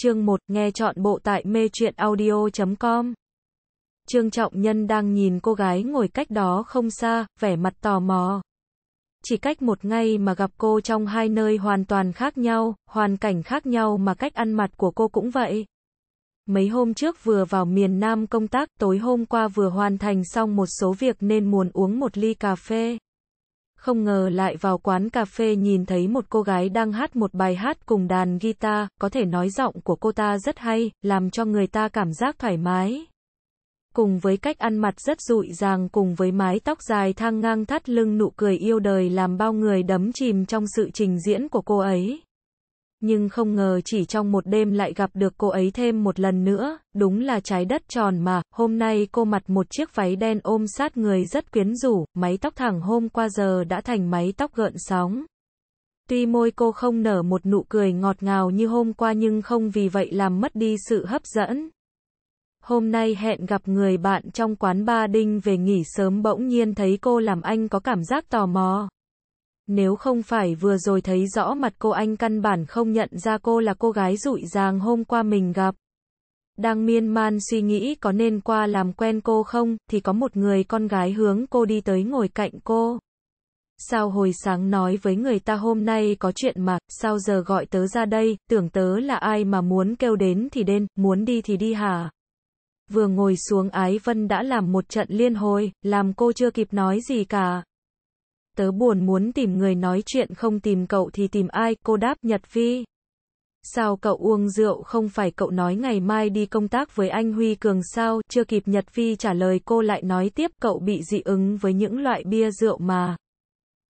chương 1, nghe chọn bộ tại mê truyện audio.com. Trương Trọng Nhân đang nhìn cô gái ngồi cách đó không xa, vẻ mặt tò mò. Chỉ cách một ngày mà gặp cô trong hai nơi hoàn toàn khác nhau, hoàn cảnh khác nhau mà cách ăn mặt của cô cũng vậy. Mấy hôm trước vừa vào miền Nam công tác, tối hôm qua vừa hoàn thành xong một số việc nên muốn uống một ly cà phê không ngờ lại vào quán cà phê nhìn thấy một cô gái đang hát một bài hát cùng đàn guitar, có thể nói giọng của cô ta rất hay, làm cho người ta cảm giác thoải mái. Cùng với cách ăn mặt rất dụi dàng cùng với mái tóc dài thang ngang thắt lưng nụ cười yêu đời làm bao người đắm chìm trong sự trình diễn của cô ấy nhưng không ngờ chỉ trong một đêm lại gặp được cô ấy thêm một lần nữa, đúng là trái đất tròn mà, hôm nay cô mặc một chiếc váy đen ôm sát người rất quyến rũ, mái tóc thẳng hôm qua giờ đã thành mái tóc gợn sóng. Tuy môi cô không nở một nụ cười ngọt ngào như hôm qua nhưng không vì vậy làm mất đi sự hấp dẫn. Hôm nay hẹn gặp người bạn trong quán ba đinh về nghỉ sớm bỗng nhiên thấy cô làm anh có cảm giác tò mò. Nếu không phải vừa rồi thấy rõ mặt cô anh căn bản không nhận ra cô là cô gái rụi ràng hôm qua mình gặp. Đang miên man suy nghĩ có nên qua làm quen cô không, thì có một người con gái hướng cô đi tới ngồi cạnh cô. Sao hồi sáng nói với người ta hôm nay có chuyện mà, sao giờ gọi tớ ra đây, tưởng tớ là ai mà muốn kêu đến thì đến, muốn đi thì đi hả? Vừa ngồi xuống Ái Vân đã làm một trận liên hồi, làm cô chưa kịp nói gì cả tớ buồn muốn tìm người nói chuyện không tìm cậu thì tìm ai, cô đáp Nhật Vi Sao cậu uống rượu không phải cậu nói ngày mai đi công tác với anh Huy Cường sao, chưa kịp Nhật Vi trả lời cô lại nói tiếp cậu bị dị ứng với những loại bia rượu mà.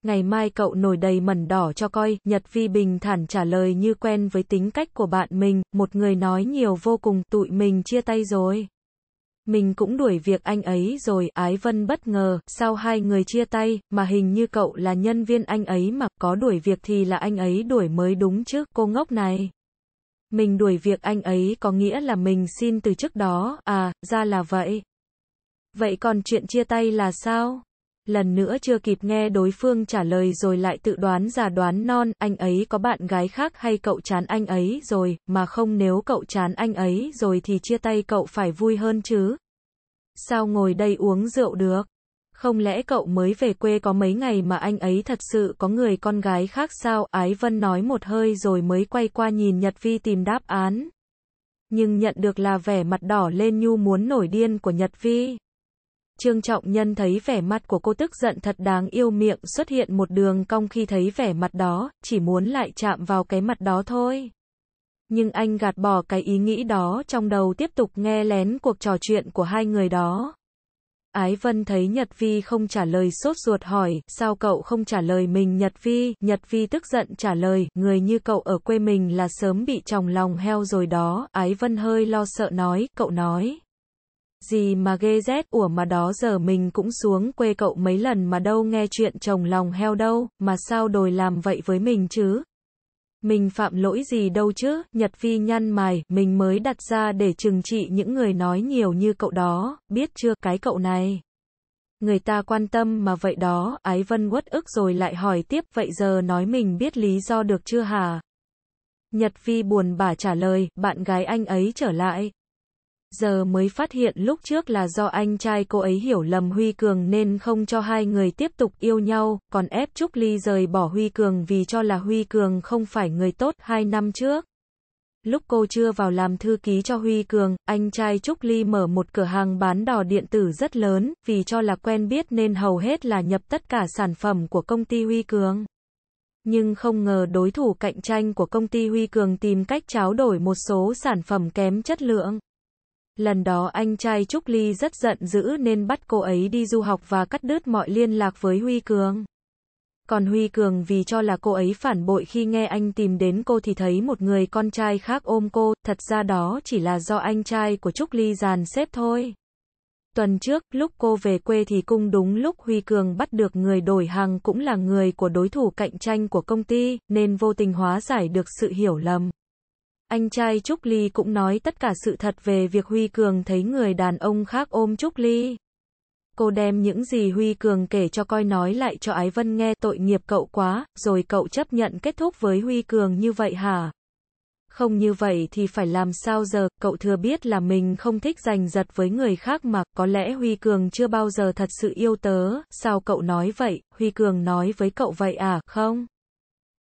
Ngày mai cậu nổi đầy mẩn đỏ cho coi, Nhật Vi bình thản trả lời như quen với tính cách của bạn mình, một người nói nhiều vô cùng tụi mình chia tay rồi. Mình cũng đuổi việc anh ấy rồi, Ái Vân bất ngờ, sau hai người chia tay, mà hình như cậu là nhân viên anh ấy mà, có đuổi việc thì là anh ấy đuổi mới đúng chứ, cô ngốc này. Mình đuổi việc anh ấy có nghĩa là mình xin từ trước đó, à, ra là vậy. Vậy còn chuyện chia tay là sao? lần nữa chưa kịp nghe đối phương trả lời rồi lại tự đoán giả đoán non, anh ấy có bạn gái khác hay cậu chán anh ấy rồi, mà không nếu cậu chán anh ấy rồi thì chia tay cậu phải vui hơn chứ. Sao ngồi đây uống rượu được? Không lẽ cậu mới về quê có mấy ngày mà anh ấy thật sự có người con gái khác sao? Ái Vân nói một hơi rồi mới quay qua nhìn Nhật Vi tìm đáp án. Nhưng nhận được là vẻ mặt đỏ lên nhu muốn nổi điên của Nhật Vi. Trương Trọng Nhân thấy vẻ mặt của cô tức giận thật đáng yêu miệng xuất hiện một đường cong khi thấy vẻ mặt đó, chỉ muốn lại chạm vào cái mặt đó thôi. Nhưng anh gạt bỏ cái ý nghĩ đó trong đầu tiếp tục nghe lén cuộc trò chuyện của hai người đó. Ái Vân thấy Nhật Vi không trả lời sốt ruột hỏi, sao cậu không trả lời mình Nhật Vi? Nhật Vi tức giận trả lời, người như cậu ở quê mình là sớm bị chồng lòng heo rồi đó. Ái Vân hơi lo sợ nói, cậu nói. Gì mà ghê rét, ủa mà đó giờ mình cũng xuống quê cậu mấy lần mà đâu nghe chuyện chồng lòng heo đâu, mà sao đồi làm vậy với mình chứ? Mình phạm lỗi gì đâu chứ, Nhật Phi nhăn mày, mình mới đặt ra để trừng trị những người nói nhiều như cậu đó, biết chưa cái cậu này. Người ta quan tâm mà vậy đó, Ái Vân quất ức rồi lại hỏi tiếp, vậy giờ nói mình biết lý do được chưa hả? Nhật Phi buồn bã trả lời, bạn gái anh ấy trở lại, giờ mới phát hiện lúc trước là do anh trai cô ấy hiểu lầm Huy Cường nên không cho hai người tiếp tục yêu nhau, còn ép Trúc Ly rời bỏ Huy Cường vì cho là Huy Cường không phải người tốt hai năm trước. Lúc cô chưa vào làm thư ký cho Huy Cường, anh trai Trúc Ly mở một cửa hàng bán đò điện tử rất lớn, vì cho là quen biết nên hầu hết là nhập tất cả sản phẩm của công ty Huy Cường. Nhưng không ngờ đối thủ cạnh tranh của công ty Huy Cường tìm cách tráo đổi một số sản phẩm kém chất lượng. Lần đó anh trai Trúc Ly rất giận dữ nên bắt cô ấy đi du học và cắt đứt mọi liên lạc với Huy Cường. Còn Huy Cường vì cho là cô ấy phản bội khi nghe anh tìm đến cô thì thấy một người con trai khác ôm cô, thật ra đó chỉ là do anh trai của Trúc Ly dàn xếp thôi. Tuần trước, lúc cô về quê thì cung đúng lúc Huy Cường bắt được người đổi hàng cũng là người của đối thủ cạnh tranh của công ty, nên vô tình hóa giải được sự hiểu lầm. Anh trai Trúc Ly cũng nói tất cả sự thật về việc Huy Cường thấy người đàn ông khác ôm Trúc Ly. Cô đem những gì Huy Cường kể cho coi nói lại cho Ái Vân nghe tội nghiệp cậu quá, rồi cậu chấp nhận kết thúc với Huy Cường như vậy hả? Không như vậy thì phải làm sao giờ, cậu thừa biết là mình không thích giành giật với người khác mà, có lẽ Huy Cường chưa bao giờ thật sự yêu tớ, sao cậu nói vậy, Huy Cường nói với cậu vậy à, không?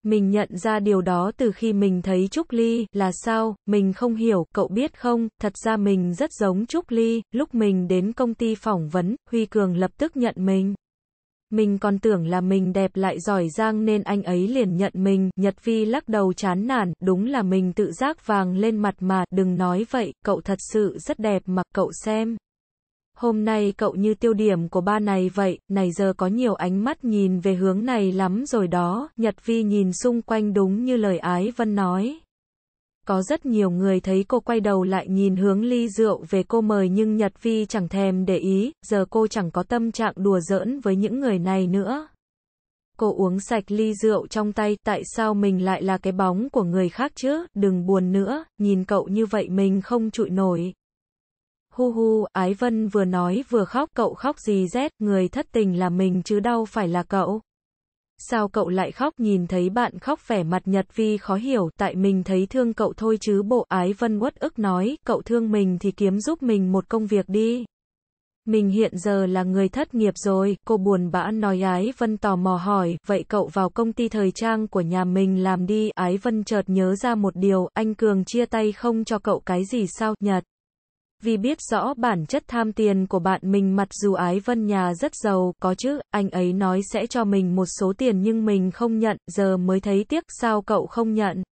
Mình nhận ra điều đó từ khi mình thấy Trúc Ly, là sao, mình không hiểu, cậu biết không, thật ra mình rất giống Trúc Ly, lúc mình đến công ty phỏng vấn, Huy Cường lập tức nhận mình. Mình còn tưởng là mình đẹp lại giỏi giang nên anh ấy liền nhận mình, Nhật vi lắc đầu chán nản, đúng là mình tự giác vàng lên mặt mà, đừng nói vậy, cậu thật sự rất đẹp mà, cậu xem hôm nay cậu như tiêu điểm của ba này vậy, này giờ có nhiều ánh mắt nhìn về hướng này lắm rồi đó, Nhật Vi nhìn xung quanh đúng như lời Ái Vân nói. Có rất nhiều người thấy cô quay đầu lại nhìn hướng ly rượu về cô mời nhưng Nhật Vi chẳng thèm để ý, giờ cô chẳng có tâm trạng đùa giỡn với những người này nữa. Cô uống sạch ly rượu trong tay, tại sao mình lại là cái bóng của người khác chứ, đừng buồn nữa, nhìn cậu như vậy mình không trụi nổi. Hu hu, Ái Vân vừa nói vừa khóc, cậu khóc gì rét, người thất tình là mình chứ đâu phải là cậu. Sao cậu lại khóc nhìn thấy bạn khóc vẻ mặt Nhật Vi khó hiểu, tại mình thấy thương cậu thôi chứ bộ Ái Vân uất ức nói, cậu thương mình thì kiếm giúp mình một công việc đi. Mình hiện giờ là người thất nghiệp rồi, cô buồn bã nói Ái Vân tò mò hỏi, vậy cậu vào công ty thời trang của nhà mình làm đi, Ái Vân chợt nhớ ra một điều, anh Cường chia tay không cho cậu cái gì sao, Nhật. Vì biết rõ bản chất tham tiền của bạn mình mặc dù Ái Vân nhà rất giàu, có chứ, anh ấy nói sẽ cho mình một số tiền nhưng mình không nhận, giờ mới thấy tiếc sao cậu không nhận.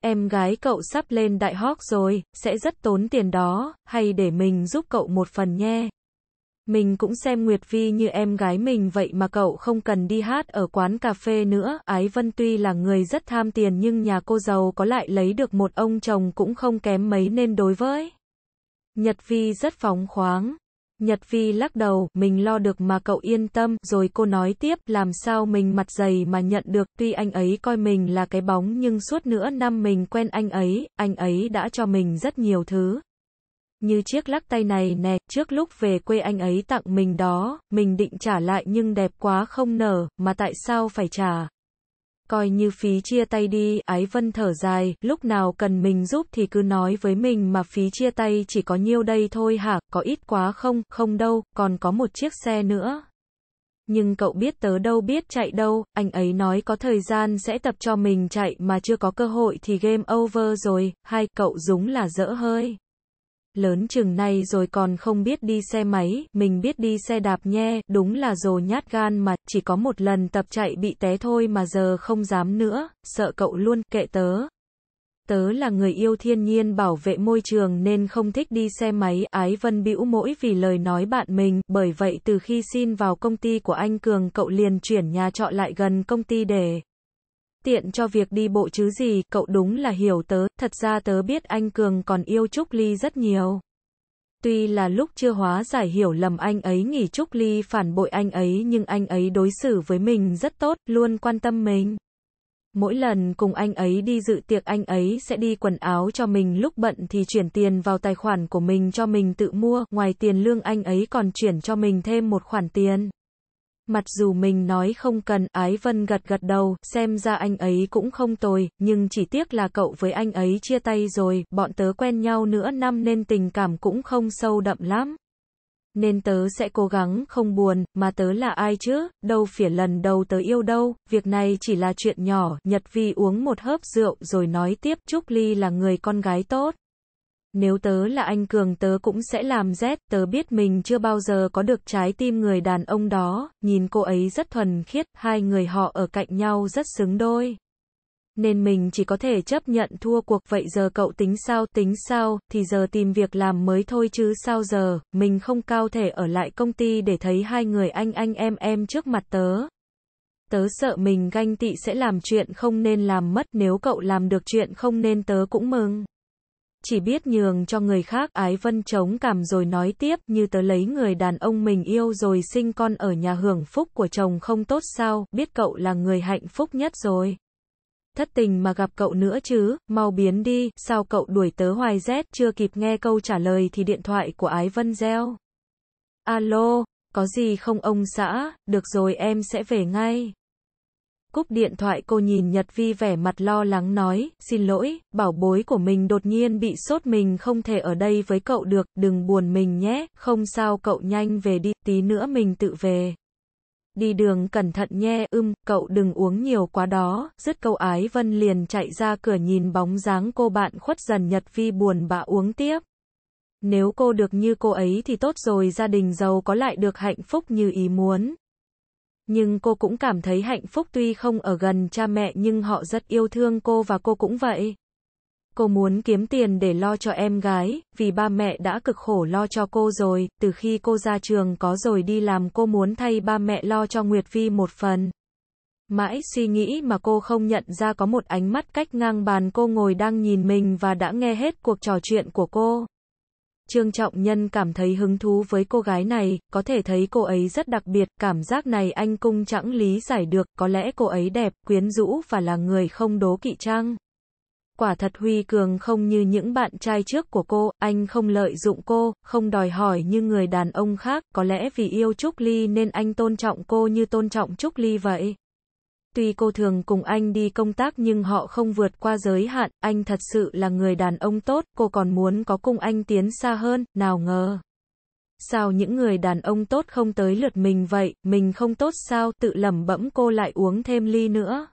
Em gái cậu sắp lên đại học rồi, sẽ rất tốn tiền đó, hay để mình giúp cậu một phần nhé. Mình cũng xem Nguyệt Vi như em gái mình vậy mà cậu không cần đi hát ở quán cà phê nữa. Ái Vân tuy là người rất tham tiền nhưng nhà cô giàu có lại lấy được một ông chồng cũng không kém mấy nên đối với. Nhật Vi rất phóng khoáng. Nhật Vi lắc đầu, mình lo được mà cậu yên tâm, rồi cô nói tiếp, làm sao mình mặt dày mà nhận được, tuy anh ấy coi mình là cái bóng nhưng suốt nửa năm mình quen anh ấy, anh ấy đã cho mình rất nhiều thứ. Như chiếc lắc tay này nè, trước lúc về quê anh ấy tặng mình đó, mình định trả lại nhưng đẹp quá không nở, mà tại sao phải trả, coi như phí chia tay đi, Ái Vân thở dài, lúc nào cần mình giúp thì cứ nói với mình mà phí chia tay chỉ có nhiêu đây thôi hả, có ít quá không, không đâu, còn có một chiếc xe nữa. Nhưng cậu biết tớ đâu biết chạy đâu, anh ấy nói có thời gian sẽ tập cho mình chạy mà chưa có cơ hội thì game over rồi, hai cậu dúng là dỡ hơi lớn chừng này rồi còn không biết đi xe máy, mình biết đi xe đạp nhe, đúng là dồ nhát gan mà, chỉ có một lần tập chạy bị té thôi mà giờ không dám nữa, sợ cậu luôn, kệ tớ. Tớ là người yêu thiên nhiên bảo vệ môi trường nên không thích đi xe máy, Ái Vân bĩu mỗi vì lời nói bạn mình, bởi vậy từ khi xin vào công ty của anh Cường cậu liền chuyển nhà trọ lại gần công ty để tiện cho việc đi bộ chứ gì, cậu đúng là hiểu tớ, thật ra tớ biết anh Cường còn yêu Trúc Ly rất nhiều. Tuy là lúc chưa hóa giải hiểu lầm anh ấy nghỉ Trúc Ly phản bội anh ấy nhưng anh ấy đối xử với mình rất tốt, luôn quan tâm mình. Mỗi lần cùng anh ấy đi dự tiệc anh ấy sẽ đi quần áo cho mình lúc bận thì chuyển tiền vào tài khoản của mình cho mình tự mua, ngoài tiền lương anh ấy còn chuyển cho mình thêm một khoản tiền. Mặc dù mình nói không cần, Ái Vân gật gật đầu, xem ra anh ấy cũng không tồi, nhưng chỉ tiếc là cậu với anh ấy chia tay rồi, bọn tớ quen nhau nửa năm nên tình cảm cũng không sâu đậm lắm. Nên tớ sẽ cố gắng, không buồn, mà tớ là ai chứ, đâu phải lần đầu tớ yêu đâu, việc này chỉ là chuyện nhỏ, Nhật Vi uống một hớp rượu rồi nói tiếp Trúc Ly là người con gái tốt nếu tớ là anh Cường tớ cũng sẽ làm rét, tớ biết mình chưa bao giờ có được trái tim người đàn ông đó, nhìn cô ấy rất thuần khiết, hai người họ ở cạnh nhau rất xứng đôi. Nên mình chỉ có thể chấp nhận thua cuộc vậy giờ cậu tính sao tính sao, thì giờ tìm việc làm mới thôi chứ sao giờ, mình không cao thể ở lại công ty để thấy hai người anh anh em em trước mặt tớ. Tớ sợ mình ganh tị sẽ làm chuyện không nên làm mất nếu cậu làm được chuyện không nên tớ cũng mừng chỉ biết nhường cho người khác. Ái Vân chống cảm rồi nói tiếp, như tớ lấy người đàn ông mình yêu rồi sinh con ở nhà hưởng phúc của chồng không tốt sao, biết cậu là người hạnh phúc nhất rồi. Thất tình mà gặp cậu nữa chứ, mau biến đi, sao cậu đuổi tớ hoài rét, chưa kịp nghe câu trả lời thì điện thoại của Ái Vân reo. Alo, có gì không ông xã, được rồi em sẽ về ngay cúp điện thoại cô nhìn Nhật Vi vẻ mặt lo lắng nói, xin lỗi, bảo bối của mình đột nhiên bị sốt mình không thể ở đây với cậu được, đừng buồn mình nhé, không sao cậu nhanh về đi, tí nữa mình tự về. Đi đường cẩn thận nhé, ưm, cậu đừng uống nhiều quá đó, dứt câu ái vân liền chạy ra cửa nhìn bóng dáng cô bạn khuất dần Nhật Vi buồn bã uống tiếp. Nếu cô được như cô ấy thì tốt rồi gia đình giàu có lại được hạnh phúc như ý muốn nhưng cô cũng cảm thấy hạnh phúc tuy không ở gần cha mẹ nhưng họ rất yêu thương cô và cô cũng vậy. Cô muốn kiếm tiền để lo cho em gái, vì ba mẹ đã cực khổ lo cho cô rồi, từ khi cô ra trường có rồi đi làm cô muốn thay ba mẹ lo cho Nguyệt Phi một phần. Mãi suy nghĩ mà cô không nhận ra có một ánh mắt cách ngang bàn cô ngồi đang nhìn mình và đã nghe hết cuộc trò chuyện của cô. Trương Trọng Nhân cảm thấy hứng thú với cô gái này, có thể thấy cô ấy rất đặc biệt, cảm giác này anh cung chẳng lý giải được, có lẽ cô ấy đẹp, quyến rũ và là người không đố kỵ trang. Quả thật Huy Cường không như những bạn trai trước của cô, anh không lợi dụng cô, không đòi hỏi như người đàn ông khác, có lẽ vì yêu Trúc Ly nên anh tôn trọng cô như tôn trọng Trúc Ly vậy tuy cô thường cùng anh đi công tác nhưng họ không vượt qua giới hạn, anh thật sự là người đàn ông tốt, cô còn muốn có cùng anh tiến xa hơn, nào ngờ. Sao những người đàn ông tốt không tới lượt mình vậy, mình không tốt sao, tự lẩm bẫm cô lại uống thêm ly nữa.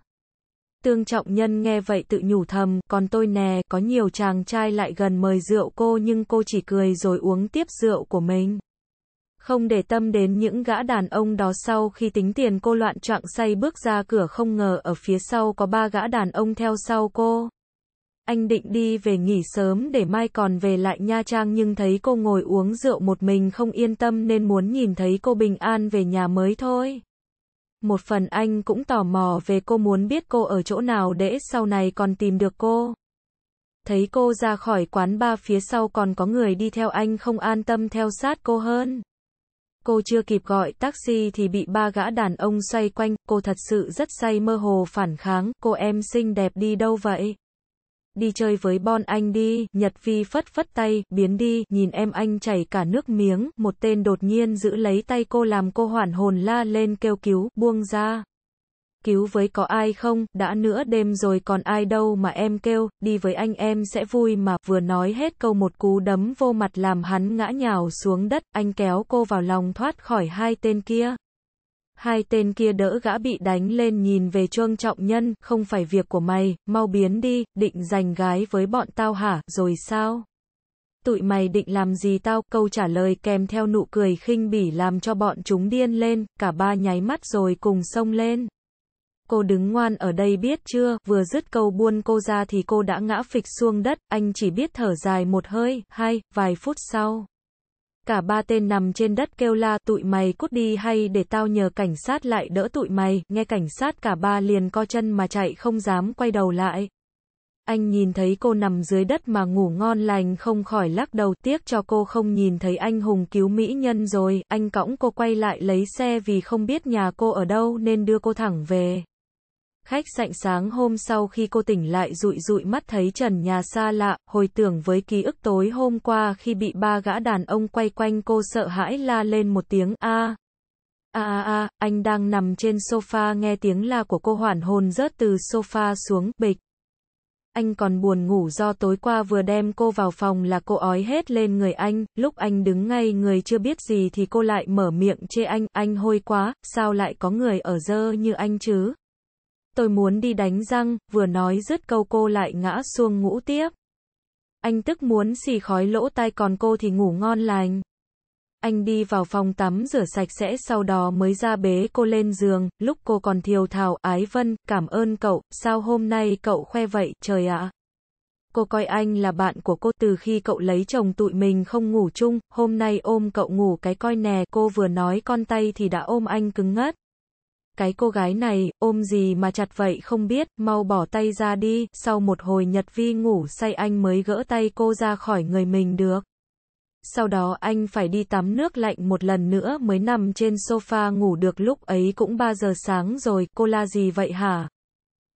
Tương trọng nhân nghe vậy tự nhủ thầm, còn tôi nè, có nhiều chàng trai lại gần mời rượu cô nhưng cô chỉ cười rồi uống tiếp rượu của mình không để tâm đến những gã đàn ông đó sau khi tính tiền cô loạn trọng say bước ra cửa không ngờ ở phía sau có ba gã đàn ông theo sau cô. Anh định đi về nghỉ sớm để mai còn về lại Nha Trang nhưng thấy cô ngồi uống rượu một mình không yên tâm nên muốn nhìn thấy cô bình an về nhà mới thôi. Một phần anh cũng tò mò về cô muốn biết cô ở chỗ nào để sau này còn tìm được cô thấy cô ra khỏi quán ba phía sau còn có người đi theo anh không an tâm theo sát cô hơn. Cô chưa kịp gọi taxi thì bị ba gã đàn ông xoay quanh, cô thật sự rất say mơ hồ phản kháng, cô em xinh đẹp đi đâu vậy? Đi chơi với Bon anh đi, Nhật Phi phất phất tay, biến đi, nhìn em anh chảy cả nước miếng, một tên đột nhiên giữ lấy tay cô làm cô hoảng hồn la lên kêu cứu, buông ra cứu với có ai không, đã nửa đêm rồi còn ai đâu mà em kêu, đi với anh em sẽ vui mà, vừa nói hết câu một cú đấm vô mặt làm hắn ngã nhào xuống đất, anh kéo cô vào lòng thoát khỏi hai tên kia. Hai tên kia đỡ gã bị đánh lên nhìn về Trương Trọng Nhân, không phải việc của mày, mau biến đi, định giành gái với bọn tao hả, rồi sao? Tụi mày định làm gì tao? Câu trả lời kèm theo nụ cười khinh bỉ làm cho bọn chúng điên lên, cả ba nháy mắt rồi cùng sông lên cô đứng ngoan ở đây biết chưa, vừa dứt câu buôn cô ra thì cô đã ngã phịch xuống đất, anh chỉ biết thở dài một hơi, hai, vài phút sau. Cả ba tên nằm trên đất kêu la tụi mày cút đi hay để tao nhờ cảnh sát lại đỡ tụi mày, nghe cảnh sát cả ba liền co chân mà chạy không dám quay đầu lại. Anh nhìn thấy cô nằm dưới đất mà ngủ ngon lành không khỏi lắc đầu tiếc cho cô không nhìn thấy anh hùng cứu mỹ nhân rồi, anh cõng cô quay lại lấy xe vì không biết nhà cô ở đâu nên đưa cô thẳng về. Khách sạnh sáng hôm sau khi cô tỉnh lại rụi rụi mắt thấy trần nhà xa lạ, hồi tưởng với ký ức tối hôm qua khi bị ba gã đàn ông quay quanh cô sợ hãi la lên một tiếng a. A a a, anh đang nằm trên sofa nghe tiếng la của cô hoàn hồn rớt từ sofa xuống bịch. Anh còn buồn ngủ do tối qua vừa đem cô vào phòng là cô ói hết lên người anh, lúc anh đứng ngay người chưa biết gì thì cô lại mở miệng chê anh, anh hôi quá, sao lại có người ở dơ như anh chứ? tôi muốn đi đánh răng, vừa nói dứt câu cô lại ngã xuông ngủ tiếp. Anh tức muốn xì khói lỗ tai còn cô thì ngủ ngon lành. Anh đi vào phòng tắm rửa sạch sẽ sau đó mới ra bế cô lên giường, lúc cô còn thiều thảo ái vân, cảm ơn cậu, sao hôm nay cậu khoe vậy, trời ạ. Cô coi anh là bạn của cô từ khi cậu lấy chồng tụi mình không ngủ chung, hôm nay ôm cậu ngủ cái coi nè, cô vừa nói con tay thì đã ôm anh cứng ngắt cái cô gái này, ôm gì mà chặt vậy không biết, mau bỏ tay ra đi, sau một hồi Nhật Vi ngủ say anh mới gỡ tay cô ra khỏi người mình được. Sau đó anh phải đi tắm nước lạnh một lần nữa mới nằm trên sofa ngủ được lúc ấy cũng 3 giờ sáng rồi, cô la gì vậy hả?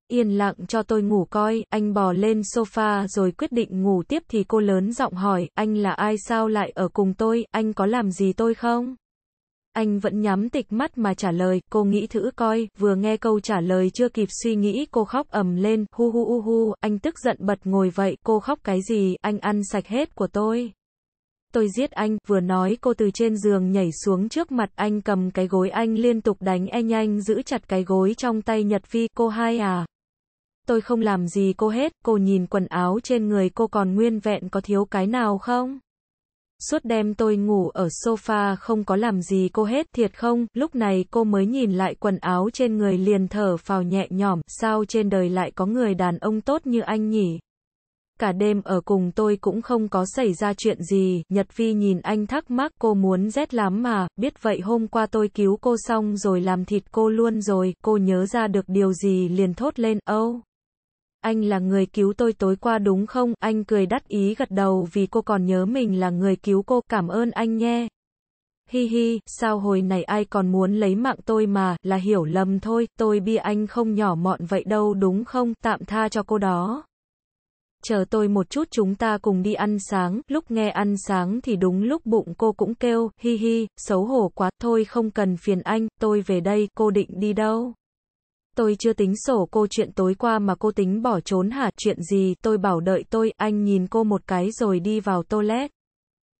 Yên lặng cho tôi ngủ coi, anh bò lên sofa rồi quyết định ngủ tiếp thì cô lớn giọng hỏi, anh là ai sao lại ở cùng tôi, anh có làm gì tôi không? Anh vẫn nhắm tịch mắt mà trả lời, cô nghĩ thử coi, vừa nghe câu trả lời chưa kịp suy nghĩ cô khóc ầm lên, hu hu hu hu, anh tức giận bật ngồi vậy, cô khóc cái gì, anh ăn sạch hết của tôi. Tôi giết anh, vừa nói cô từ trên giường nhảy xuống trước mặt anh cầm cái gối anh liên tục đánh anh e nhanh giữ chặt cái gối trong tay Nhật Phi, cô hai à. Tôi không làm gì cô hết, cô nhìn quần áo trên người cô còn nguyên vẹn có thiếu cái nào không? Suốt đêm tôi ngủ ở sofa không có làm gì cô hết thiệt không? Lúc này cô mới nhìn lại quần áo trên người liền thở phào nhẹ nhõm, sao trên đời lại có người đàn ông tốt như anh nhỉ? Cả đêm ở cùng tôi cũng không có xảy ra chuyện gì, Nhật Vi nhìn anh thắc mắc cô muốn rét lắm mà, biết vậy hôm qua tôi cứu cô xong rồi làm thịt cô luôn rồi, cô nhớ ra được điều gì liền thốt lên, âu. Oh anh là người cứu tôi tối qua đúng không? Anh cười đắc ý gật đầu vì cô còn nhớ mình là người cứu cô, cảm ơn anh nhé. Hi hi, sao hồi này ai còn muốn lấy mạng tôi mà, là hiểu lầm thôi, tôi bi anh không nhỏ mọn vậy đâu đúng không, tạm tha cho cô đó. Chờ tôi một chút chúng ta cùng đi ăn sáng, lúc nghe ăn sáng thì đúng lúc bụng cô cũng kêu, hi hi, xấu hổ quá, thôi không cần phiền anh, tôi về đây, cô định đi đâu tôi chưa tính sổ cô chuyện tối qua mà cô tính bỏ trốn hả? Chuyện gì? Tôi bảo đợi tôi, anh nhìn cô một cái rồi đi vào toilet.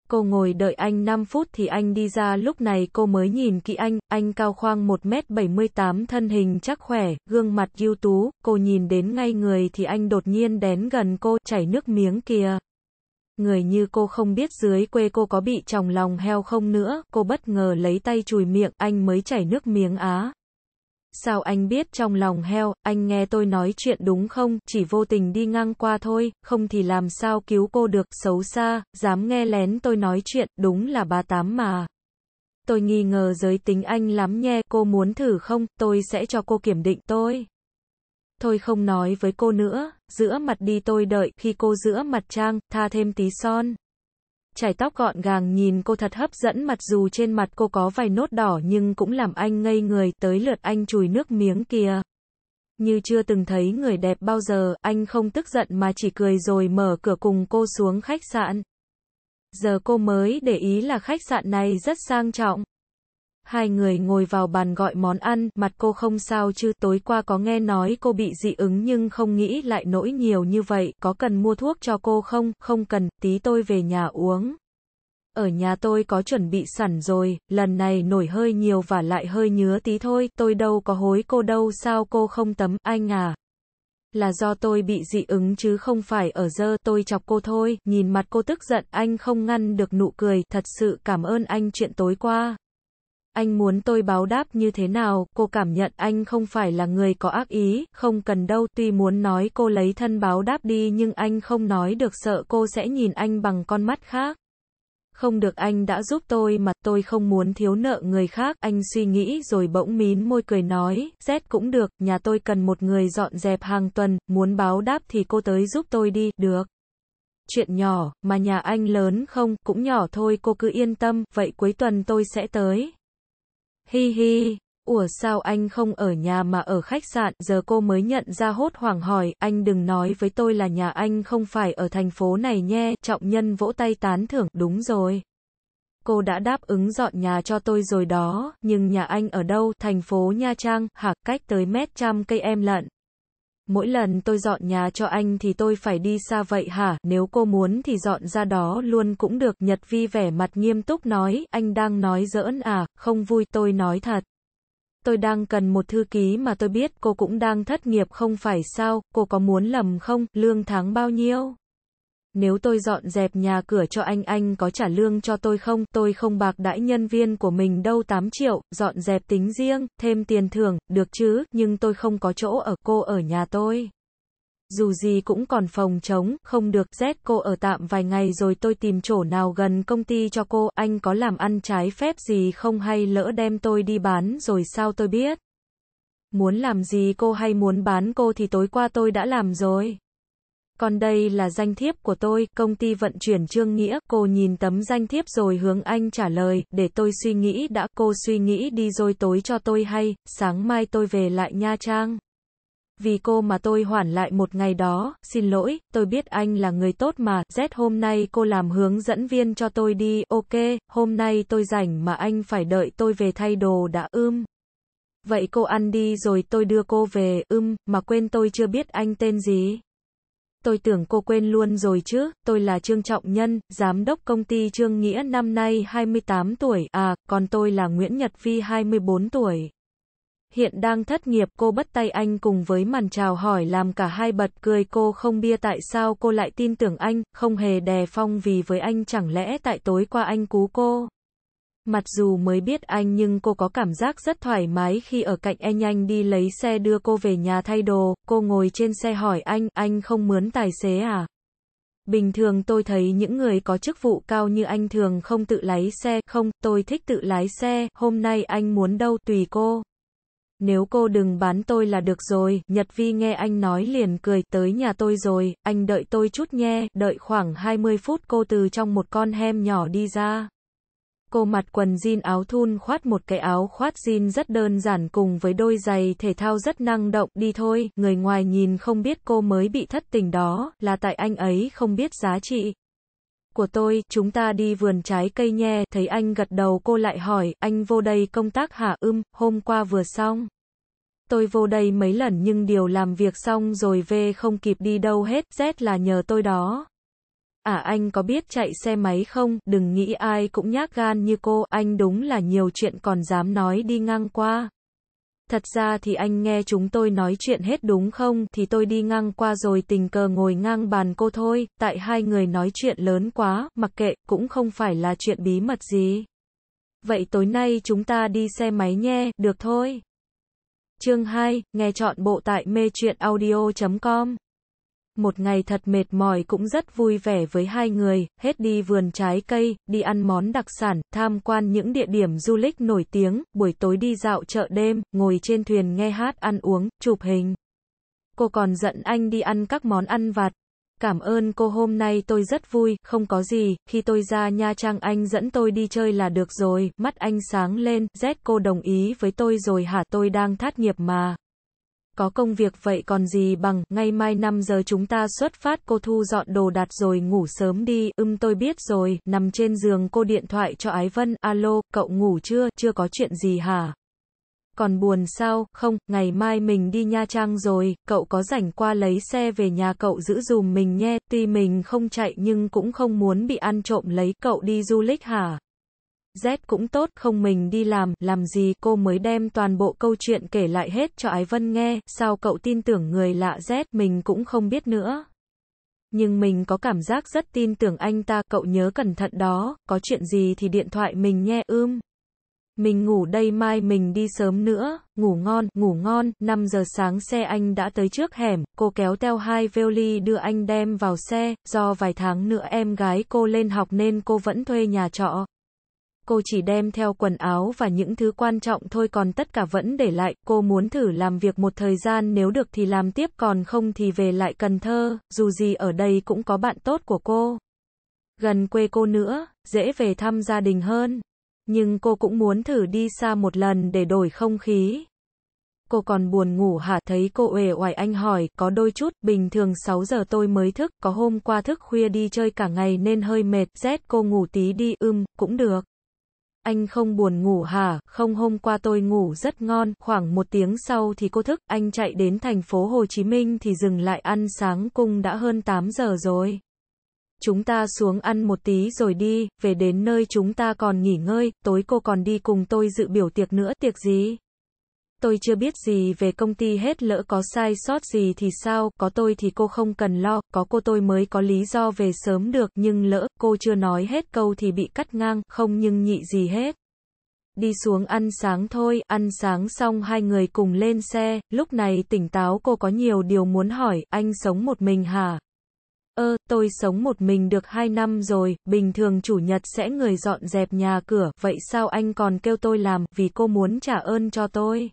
Cô ngồi đợi anh 5 phút thì anh đi ra lúc này cô mới nhìn kỹ anh, anh cao khoang 1m78 thân hình chắc khỏe, gương mặt ưu tú, cô nhìn đến ngay người thì anh đột nhiên đến gần cô, chảy nước miếng kìa. Người như cô không biết dưới quê cô có bị tròng lòng heo không nữa, cô bất ngờ lấy tay chùi miệng, anh mới chảy nước miếng á. Sao anh biết trong lòng heo, anh nghe tôi nói chuyện đúng không, chỉ vô tình đi ngang qua thôi, không thì làm sao cứu cô được, xấu xa, dám nghe lén tôi nói chuyện, đúng là bà tám mà. Tôi nghi ngờ giới tính anh lắm nhé, cô muốn thử không, tôi sẽ cho cô kiểm định tôi. Thôi không nói với cô nữa, giữa mặt đi tôi đợi, khi cô giữa mặt trang, tha thêm tí son chải tóc gọn gàng nhìn cô thật hấp dẫn mặc dù trên mặt cô có vài nốt đỏ nhưng cũng làm anh ngây người, tới lượt anh chùi nước miếng kia Như chưa từng thấy người đẹp bao giờ, anh không tức giận mà chỉ cười rồi mở cửa cùng cô xuống khách sạn. Giờ cô mới để ý là khách sạn này rất sang trọng. Hai người ngồi vào bàn gọi món ăn, mặt cô không sao chứ tối qua có nghe nói cô bị dị ứng nhưng không nghĩ lại nỗi nhiều như vậy, có cần mua thuốc cho cô không, không cần, tí tôi về nhà uống. Ở nhà tôi có chuẩn bị sẵn rồi, lần này nổi hơi nhiều và lại hơi nhớ tí thôi, tôi đâu có hối cô đâu sao cô không tấm, anh à là do tôi bị dị ứng chứ không phải ở dơ tôi chọc cô thôi, nhìn mặt cô tức giận anh không ngăn được nụ cười, thật sự cảm ơn anh chuyện tối qua anh muốn tôi báo đáp như thế nào, cô cảm nhận anh không phải là người có ác ý, không cần đâu, tuy muốn nói cô lấy thân báo đáp đi nhưng anh không nói được sợ cô sẽ nhìn anh bằng con mắt khác. Không được anh đã giúp tôi mà tôi không muốn thiếu nợ người khác, anh suy nghĩ rồi bỗng mím môi cười nói, xét cũng được, nhà tôi cần một người dọn dẹp hàng tuần, muốn báo đáp thì cô tới giúp tôi đi, được chuyện nhỏ, mà nhà anh lớn không, cũng nhỏ thôi cô cứ yên tâm, vậy cuối tuần tôi sẽ tới. Hi hi, ủa sao anh không ở nhà mà ở khách sạn? Giờ cô mới nhận ra hốt hoảng hỏi, anh đừng nói với tôi là nhà anh không phải ở thành phố này nhé. Trọng nhân vỗ tay tán thưởng, đúng rồi. Cô đã đáp ứng dọn nhà cho tôi rồi đó, nhưng nhà anh ở đâu? Thành phố Nha Trang, hạc Cách tới mét trăm cây em lận mỗi lần tôi dọn nhà cho anh thì tôi phải đi xa vậy hả, nếu cô muốn thì dọn ra đó luôn cũng được. Nhật Vi vẻ mặt nghiêm túc nói, anh đang nói giỡn à, không vui, tôi nói thật. Tôi đang cần một thư ký mà tôi biết cô cũng đang thất nghiệp không phải sao, cô có muốn lầm không, lương tháng bao nhiêu? nếu tôi dọn dẹp nhà cửa cho anh anh có trả lương cho tôi không? Tôi không bạc đãi nhân viên của mình đâu 8 triệu, dọn dẹp tính riêng, thêm tiền thưởng, được chứ, nhưng tôi không có chỗ ở cô ở nhà tôi. Dù gì cũng còn phòng trống, không được, rét cô ở tạm vài ngày rồi tôi tìm chỗ nào gần công ty cho cô, anh có làm ăn trái phép gì không hay lỡ đem tôi đi bán rồi sao tôi biết. Muốn làm gì cô hay muốn bán cô thì tối qua tôi đã làm rồi. Còn đây là danh thiếp của tôi, công ty vận chuyển Trương Nghĩa, cô nhìn tấm danh thiếp rồi hướng anh trả lời, để tôi suy nghĩ đã, cô suy nghĩ đi rồi tối cho tôi hay, sáng mai tôi về lại Nha Trang. Vì cô mà tôi hoãn lại một ngày đó, xin lỗi, tôi biết anh là người tốt mà, Z hôm nay cô làm hướng dẫn viên cho tôi đi, ok, hôm nay tôi rảnh mà anh phải đợi tôi về thay đồ đã ưm. Vậy cô ăn đi rồi tôi đưa cô về, ưm, mà quên tôi chưa biết anh tên gì tôi tưởng cô quên luôn rồi chứ, tôi là Trương Trọng Nhân, giám đốc công ty Trương Nghĩa năm nay 28 tuổi, à, còn tôi là Nguyễn Nhật Phi 24 tuổi. Hiện đang thất nghiệp cô bắt tay anh cùng với màn chào hỏi làm cả hai bật cười cô không bia tại sao cô lại tin tưởng anh, không hề đè phong vì với anh chẳng lẽ tại tối qua anh cú cô. Mặc dù mới biết anh nhưng cô có cảm giác rất thoải mái khi ở cạnh anh nhanh đi lấy xe đưa cô về nhà thay đồ, cô ngồi trên xe hỏi anh, anh không mướn tài xế à? Bình thường tôi thấy những người có chức vụ cao như anh thường không tự lái xe, không, tôi thích tự lái xe, hôm nay anh muốn đâu tùy cô. Nếu cô đừng bán tôi là được rồi, Nhật Vi nghe anh nói liền cười, tới nhà tôi rồi, anh đợi tôi chút nhé, đợi khoảng 20 phút cô từ trong một con hem nhỏ đi ra. Cô mặt quần jean áo thun khoát một cái áo khoát jean rất đơn giản cùng với đôi giày thể thao rất năng động, đi thôi, người ngoài nhìn không biết cô mới bị thất tình đó, là tại anh ấy không biết giá trị của tôi, chúng ta đi vườn trái cây nhé, thấy anh gật đầu cô lại hỏi, anh vô đây công tác hả ưm, hôm qua vừa xong. Tôi vô đây mấy lần nhưng điều làm việc xong rồi về không kịp đi đâu hết, rét là nhờ tôi đó. À anh có biết chạy xe máy không? Đừng nghĩ ai cũng nhát gan như cô, anh đúng là nhiều chuyện còn dám nói đi ngang qua. Thật ra thì anh nghe chúng tôi nói chuyện hết đúng không, thì tôi đi ngang qua rồi tình cờ ngồi ngang bàn cô thôi, tại hai người nói chuyện lớn quá, mặc kệ, cũng không phải là chuyện bí mật gì. Vậy tối nay chúng ta đi xe máy nhé, được thôi. Chương 2, nghe chọn bộ tại mê chuyện audio.com một ngày thật mệt mỏi cũng rất vui vẻ với hai người, hết đi vườn trái cây, đi ăn món đặc sản, tham quan những địa điểm du lịch nổi tiếng, buổi tối đi dạo chợ đêm, ngồi trên thuyền nghe hát ăn uống, chụp hình. Cô còn giận anh đi ăn các món ăn vặt. Cảm ơn cô hôm nay tôi rất vui, không có gì, khi tôi ra Nha Trang anh dẫn tôi đi chơi là được rồi, mắt anh sáng lên, Z cô đồng ý với tôi rồi hả tôi đang thát nghiệp mà có công việc vậy còn gì bằng, Ngày mai 5 giờ chúng ta xuất phát cô thu dọn đồ đặt rồi ngủ sớm đi, ưm tôi biết rồi, nằm trên giường cô điện thoại cho Ái Vân, alo, cậu ngủ chưa, chưa có chuyện gì hả? Còn buồn sao, không, ngày mai mình đi Nha Trang rồi, cậu có rảnh qua lấy xe về nhà cậu giữ dùm mình nhé, tuy mình không chạy nhưng cũng không muốn bị ăn trộm lấy, cậu đi du lịch hả? Z cũng tốt, không mình đi làm, làm gì cô mới đem toàn bộ câu chuyện kể lại hết cho Ái Vân nghe, sao cậu tin tưởng người lạ Z, mình cũng không biết nữa. Nhưng mình có cảm giác rất tin tưởng anh ta, cậu nhớ cẩn thận đó, có chuyện gì thì điện thoại mình nhé, ưm. Mình ngủ đây mai mình đi sớm nữa, ngủ ngon, ngủ ngon, 5 giờ sáng xe anh đã tới trước hẻm, cô kéo theo hai veli đưa anh đem vào xe, do vài tháng nữa em gái cô lên học nên cô vẫn thuê nhà trọ, cô chỉ đem theo quần áo và những thứ quan trọng thôi còn tất cả vẫn để lại. Cô muốn thử làm việc một thời gian nếu được thì làm tiếp còn không thì về lại Cần Thơ, dù gì ở đây cũng có bạn tốt của cô. Gần quê cô nữa, dễ về thăm gia đình hơn. Nhưng cô cũng muốn thử đi xa một lần để đổi không khí. Cô còn buồn ngủ hả? Thấy cô uể oải anh hỏi, có đôi chút, bình thường 6 giờ tôi mới thức, có hôm qua thức khuya đi chơi cả ngày nên hơi mệt, rét cô ngủ tí đi, ưm, cũng được anh không buồn ngủ hả, không hôm qua tôi ngủ rất ngon, khoảng một tiếng sau thì cô thức, anh chạy đến thành phố Hồ Chí Minh thì dừng lại ăn sáng cung đã hơn 8 giờ rồi. Chúng ta xuống ăn một tí rồi đi, về đến nơi chúng ta còn nghỉ ngơi, tối cô còn đi cùng tôi dự biểu tiệc nữa, tiệc gì? tôi chưa biết gì về công ty hết lỡ có sai sót gì thì sao, có tôi thì cô không cần lo, có cô tôi mới có lý do về sớm được, nhưng lỡ cô chưa nói hết câu thì bị cắt ngang, không nhưng nhị gì hết. Đi xuống ăn sáng thôi, ăn sáng xong hai người cùng lên xe, lúc này tỉnh táo cô có nhiều điều muốn hỏi, anh sống một mình hả? Ơ, tôi sống một mình được hai năm rồi, bình thường chủ nhật sẽ người dọn dẹp nhà cửa, vậy sao anh còn kêu tôi làm, vì cô muốn trả ơn cho tôi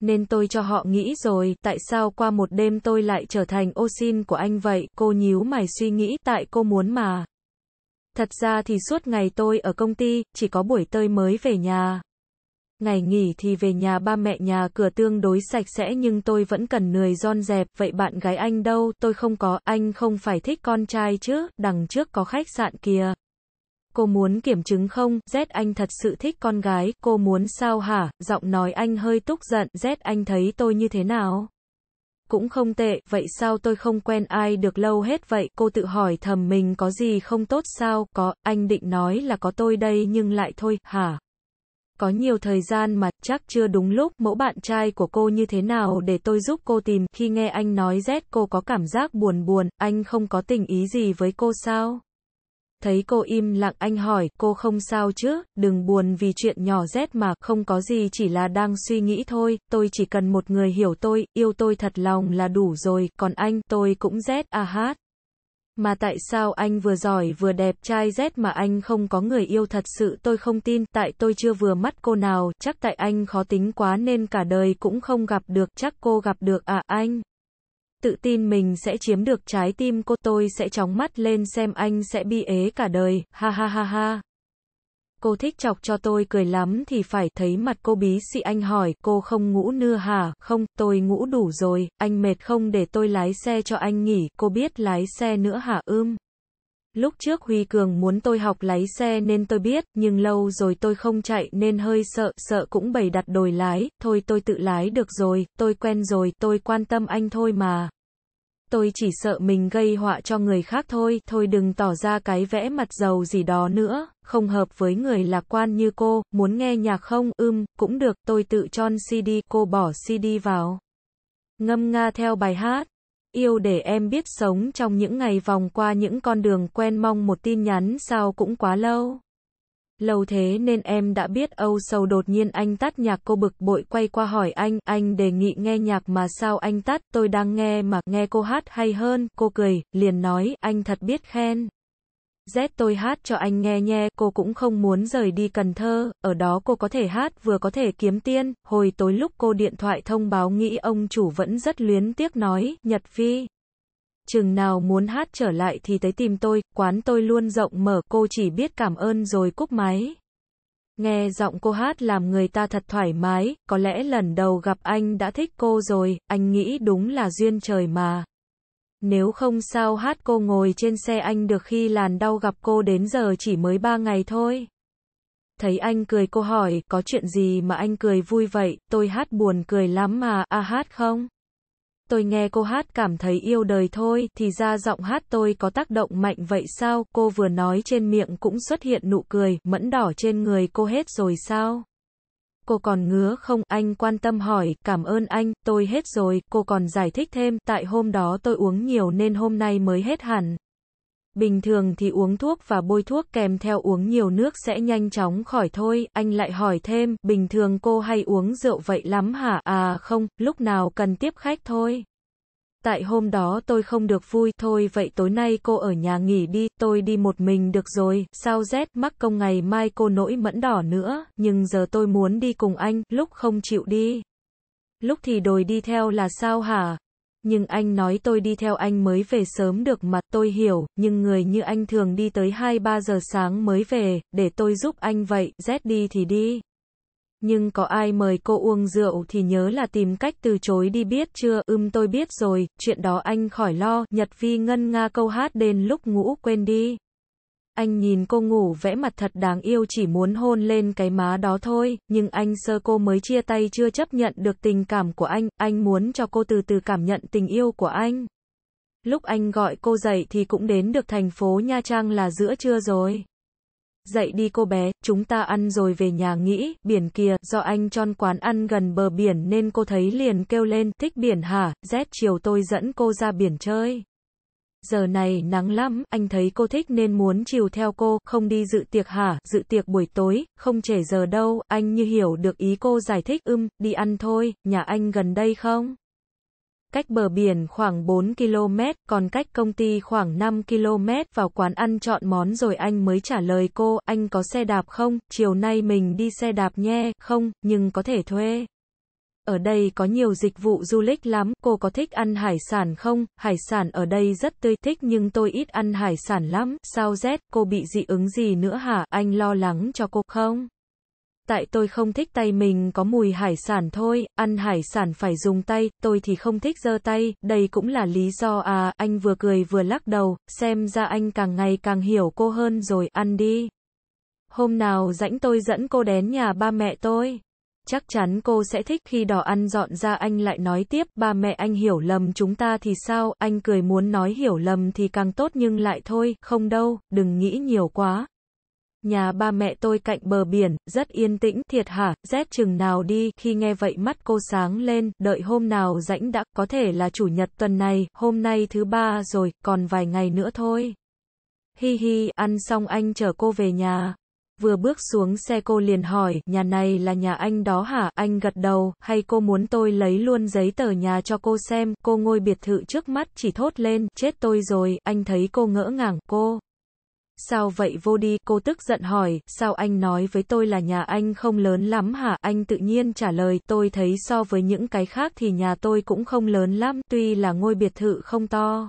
nên tôi cho họ nghĩ rồi, tại sao qua một đêm tôi lại trở thành ô xin của anh vậy, cô nhíu mày suy nghĩ, tại cô muốn mà. Thật ra thì suốt ngày tôi ở công ty, chỉ có buổi tơi mới về nhà. Ngày nghỉ thì về nhà ba mẹ nhà cửa tương đối sạch sẽ nhưng tôi vẫn cần người ron dẹp, vậy bạn gái anh đâu, tôi không có, anh không phải thích con trai chứ, đằng trước có khách sạn kia cô muốn kiểm chứng không, Z anh thật sự thích con gái, cô muốn sao hả, giọng nói anh hơi tức giận, Z anh thấy tôi như thế nào? Cũng không tệ, vậy sao tôi không quen ai được lâu hết vậy, cô tự hỏi thầm mình có gì không tốt sao, có, anh định nói là có tôi đây nhưng lại thôi, hả? Có nhiều thời gian mà, chắc chưa đúng lúc, mẫu bạn trai của cô như thế nào để tôi giúp cô tìm, khi nghe anh nói Z cô có cảm giác buồn buồn, anh không có tình ý gì với cô sao? Thấy cô im lặng anh hỏi, cô không sao chứ, đừng buồn vì chuyện nhỏ rét mà, không có gì chỉ là đang suy nghĩ thôi, tôi chỉ cần một người hiểu tôi, yêu tôi thật lòng là đủ rồi, còn anh, tôi cũng rét, à hát. Mà tại sao anh vừa giỏi vừa đẹp trai rét mà anh không có người yêu thật sự tôi không tin, tại tôi chưa vừa mắt cô nào, chắc tại anh khó tính quá nên cả đời cũng không gặp được, chắc cô gặp được à anh tự tin mình sẽ chiếm được trái tim cô tôi sẽ chóng mắt lên xem anh sẽ bi ế cả đời, ha ha ha ha. Cô thích chọc cho tôi cười lắm thì phải thấy mặt cô bí xị anh hỏi, cô không ngủ nưa hả, không, tôi ngủ đủ rồi, anh mệt không để tôi lái xe cho anh nghỉ, cô biết lái xe nữa hả ưm. Lúc trước Huy Cường muốn tôi học lái xe nên tôi biết, nhưng lâu rồi tôi không chạy nên hơi sợ, sợ cũng bày đặt đồi lái, thôi tôi tự lái được rồi, tôi quen rồi, tôi quan tâm anh thôi mà. Tôi chỉ sợ mình gây họa cho người khác thôi, thôi đừng tỏ ra cái vẽ mặt giàu gì đó nữa, không hợp với người lạc quan như cô, muốn nghe nhạc không, ưm, cũng được, tôi tự chọn CD, cô bỏ CD vào. Ngâm nga theo bài hát. Yêu để em biết sống trong những ngày vòng qua những con đường quen mong một tin nhắn sao cũng quá lâu. Lâu thế nên em đã biết âu sầu đột nhiên anh tắt nhạc cô bực bội quay qua hỏi anh, anh đề nghị nghe nhạc mà sao anh tắt, tôi đang nghe mà, nghe cô hát hay hơn, cô cười, liền nói, anh thật biết khen. Z tôi hát cho anh nghe nhé, cô cũng không muốn rời đi Cần Thơ, ở đó cô có thể hát vừa có thể kiếm tiền, hồi tối lúc cô điện thoại thông báo nghĩ ông chủ vẫn rất luyến tiếc nói, Nhật Phi. Chừng nào muốn hát trở lại thì tới tìm tôi, quán tôi luôn rộng mở, cô chỉ biết cảm ơn rồi cúp máy. Nghe giọng cô hát làm người ta thật thoải mái, có lẽ lần đầu gặp anh đã thích cô rồi, anh nghĩ đúng là duyên trời mà. Nếu không sao hát cô ngồi trên xe anh được khi làn đau gặp cô đến giờ chỉ mới 3 ngày thôi. Thấy anh cười cô hỏi, có chuyện gì mà anh cười vui vậy, tôi hát buồn cười lắm mà, à hát không? Tôi nghe cô hát cảm thấy yêu đời thôi, thì ra giọng hát tôi có tác động mạnh vậy sao, cô vừa nói trên miệng cũng xuất hiện nụ cười, mẫn đỏ trên người cô hết rồi sao? cô còn ngứa không, anh quan tâm hỏi, cảm ơn anh, tôi hết rồi, cô còn giải thích thêm, tại hôm đó tôi uống nhiều nên hôm nay mới hết hẳn. Bình thường thì uống thuốc và bôi thuốc kèm theo uống nhiều nước sẽ nhanh chóng khỏi thôi, anh lại hỏi thêm, bình thường cô hay uống rượu vậy lắm hả? À không, lúc nào cần tiếp khách thôi. Tại hôm đó tôi không được vui, thôi vậy tối nay cô ở nhà nghỉ đi, tôi đi một mình được rồi, sao rét, mắc công ngày mai cô nỗi mẫn đỏ nữa, nhưng giờ tôi muốn đi cùng anh, lúc không chịu đi. Lúc thì đồi đi theo là sao hả? Nhưng anh nói tôi đi theo anh mới về sớm được mặt tôi hiểu, nhưng người như anh thường đi tới 2-3 giờ sáng mới về, để tôi giúp anh vậy, rét đi thì đi nhưng có ai mời cô uống rượu thì nhớ là tìm cách từ chối đi biết chưa, ưm tôi biết rồi, chuyện đó anh khỏi lo, Nhật Vi ngân nga câu hát đến lúc ngủ quên đi. Anh nhìn cô ngủ vẽ mặt thật đáng yêu chỉ muốn hôn lên cái má đó thôi, nhưng anh sơ cô mới chia tay chưa chấp nhận được tình cảm của anh, anh muốn cho cô từ từ cảm nhận tình yêu của anh. Lúc anh gọi cô dậy thì cũng đến được thành phố Nha Trang là giữa trưa rồi dậy đi cô bé, chúng ta ăn rồi về nhà nghĩ, biển kìa, do anh tròn quán ăn gần bờ biển nên cô thấy liền kêu lên, thích biển hả, rét chiều tôi dẫn cô ra biển chơi. Giờ này nắng lắm, anh thấy cô thích nên muốn chiều theo cô, không đi dự tiệc hả, dự tiệc buổi tối, không trễ giờ đâu, anh như hiểu được ý cô giải thích, ưm, đi ăn thôi, nhà anh gần đây không? cách bờ biển khoảng 4 km, còn cách công ty khoảng 5 km. Vào quán ăn chọn món rồi anh mới trả lời cô, anh có xe đạp không? Chiều nay mình đi xe đạp nhé, không, nhưng có thể thuê. Ở đây có nhiều dịch vụ du lịch lắm, cô có thích ăn hải sản không? Hải sản ở đây rất tươi thích nhưng tôi ít ăn hải sản lắm. Sao Z, cô bị dị ứng gì nữa hả? Anh lo lắng cho cô không? tại tôi không thích tay mình có mùi hải sản thôi, ăn hải sản phải dùng tay, tôi thì không thích giơ tay, đây cũng là lý do à, anh vừa cười vừa lắc đầu, xem ra anh càng ngày càng hiểu cô hơn rồi, ăn đi. Hôm nào rãnh tôi dẫn cô đến nhà ba mẹ tôi. Chắc chắn cô sẽ thích khi đỏ ăn dọn ra anh lại nói tiếp, ba mẹ anh hiểu lầm chúng ta thì sao, anh cười muốn nói hiểu lầm thì càng tốt nhưng lại thôi, không đâu, đừng nghĩ nhiều quá. Nhà ba mẹ tôi cạnh bờ biển, rất yên tĩnh, thiệt hả, rét chừng nào đi, khi nghe vậy mắt cô sáng lên, đợi hôm nào rãnh đã, có thể là chủ nhật tuần này, hôm nay thứ ba rồi, còn vài ngày nữa thôi. Hi hi, ăn xong anh chở cô về nhà. Vừa bước xuống xe cô liền hỏi, nhà này là nhà anh đó hả, anh gật đầu, hay cô muốn tôi lấy luôn giấy tờ nhà cho cô xem, cô ngôi biệt thự trước mắt chỉ thốt lên, chết tôi rồi, anh thấy cô ngỡ ngàng, cô. Sao vậy vô đi, cô tức giận hỏi, sao anh nói với tôi là nhà anh không lớn lắm hả? Anh tự nhiên trả lời, tôi thấy so với những cái khác thì nhà tôi cũng không lớn lắm, tuy là ngôi biệt thự không to.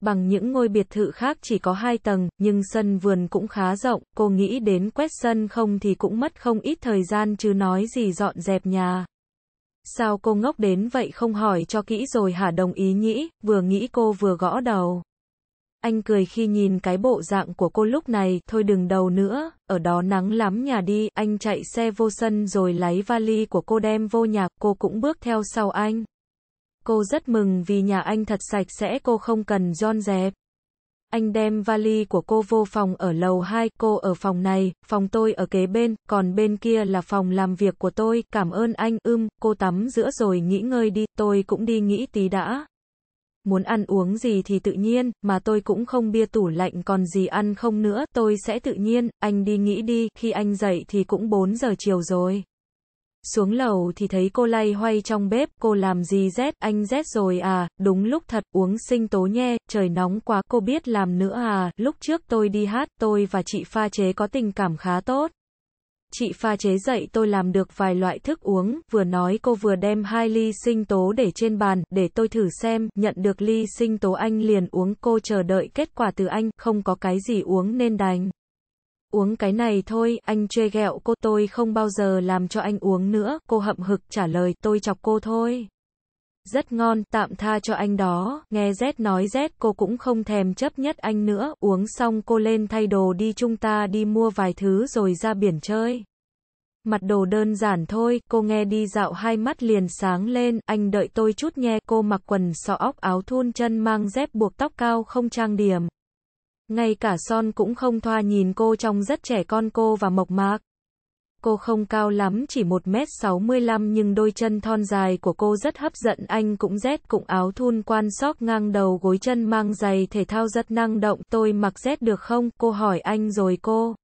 Bằng những ngôi biệt thự khác chỉ có hai tầng, nhưng sân vườn cũng khá rộng, cô nghĩ đến quét sân không thì cũng mất không ít thời gian chứ nói gì dọn dẹp nhà. Sao cô ngốc đến vậy không hỏi cho kỹ rồi hả đồng ý nhĩ, vừa nghĩ cô vừa gõ đầu. Anh cười khi nhìn cái bộ dạng của cô lúc này, thôi đừng đầu nữa, ở đó nắng lắm nhà đi, anh chạy xe vô sân rồi lấy vali của cô đem vô nhà, cô cũng bước theo sau anh. Cô rất mừng vì nhà anh thật sạch sẽ cô không cần dọn dẹp. Anh đem vali của cô vô phòng ở lầu 2, cô ở phòng này, phòng tôi ở kế bên, còn bên kia là phòng làm việc của tôi, cảm ơn anh, ưm, um, cô tắm giữa rồi nghỉ ngơi đi, tôi cũng đi nghỉ tí đã muốn ăn uống gì thì tự nhiên, mà tôi cũng không bia tủ lạnh còn gì ăn không nữa, tôi sẽ tự nhiên, anh đi nghĩ đi, khi anh dậy thì cũng 4 giờ chiều rồi. Xuống lầu thì thấy cô lay hoay trong bếp, cô làm gì rét, anh rét rồi à, đúng lúc thật, uống sinh tố nhe, trời nóng quá, cô biết làm nữa à, lúc trước tôi đi hát, tôi và chị pha chế có tình cảm khá tốt chị pha chế dậy tôi làm được vài loại thức uống, vừa nói cô vừa đem hai ly sinh tố để trên bàn, để tôi thử xem, nhận được ly sinh tố anh liền uống cô chờ đợi kết quả từ anh, không có cái gì uống nên đành. Uống cái này thôi, anh chê ghẹo cô tôi không bao giờ làm cho anh uống nữa, cô hậm hực trả lời tôi chọc cô thôi rất ngon, tạm tha cho anh đó. Nghe Z nói Z cô cũng không thèm chấp nhất anh nữa, uống xong cô lên thay đồ đi chúng ta đi mua vài thứ rồi ra biển chơi. Mặt đồ đơn giản thôi, cô nghe đi dạo hai mắt liền sáng lên, anh đợi tôi chút nhé, cô mặc quần sọ óc áo thun chân mang dép buộc tóc cao không trang điểm. Ngay cả son cũng không thoa nhìn cô trông rất trẻ con cô và mộc mạc. Cô không cao lắm chỉ 1m65 nhưng đôi chân thon dài của cô rất hấp dẫn anh cũng rét cũng áo thun quan sóc ngang đầu gối chân mang giày thể thao rất năng động. Tôi mặc rét được không? Cô hỏi anh rồi cô.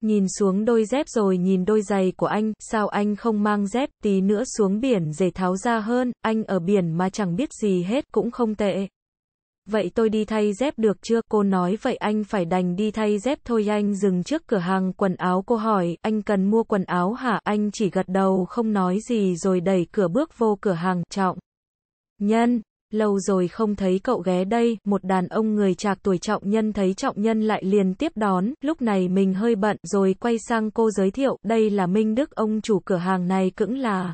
Nhìn xuống đôi dép rồi nhìn đôi giày của anh, sao anh không mang dép tí nữa xuống biển dễ tháo ra hơn, anh ở biển mà chẳng biết gì hết cũng không tệ vậy tôi đi thay dép được chưa? Cô nói vậy anh phải đành đi thay dép thôi anh dừng trước cửa hàng quần áo cô hỏi, anh cần mua quần áo hả? Anh chỉ gật đầu không nói gì rồi đẩy cửa bước vô cửa hàng, trọng. Nhân, lâu rồi không thấy cậu ghé đây, một đàn ông người trạc tuổi trọng nhân thấy trọng nhân lại liền tiếp đón, lúc này mình hơi bận, rồi quay sang cô giới thiệu, đây là Minh Đức ông chủ cửa hàng này cũng là...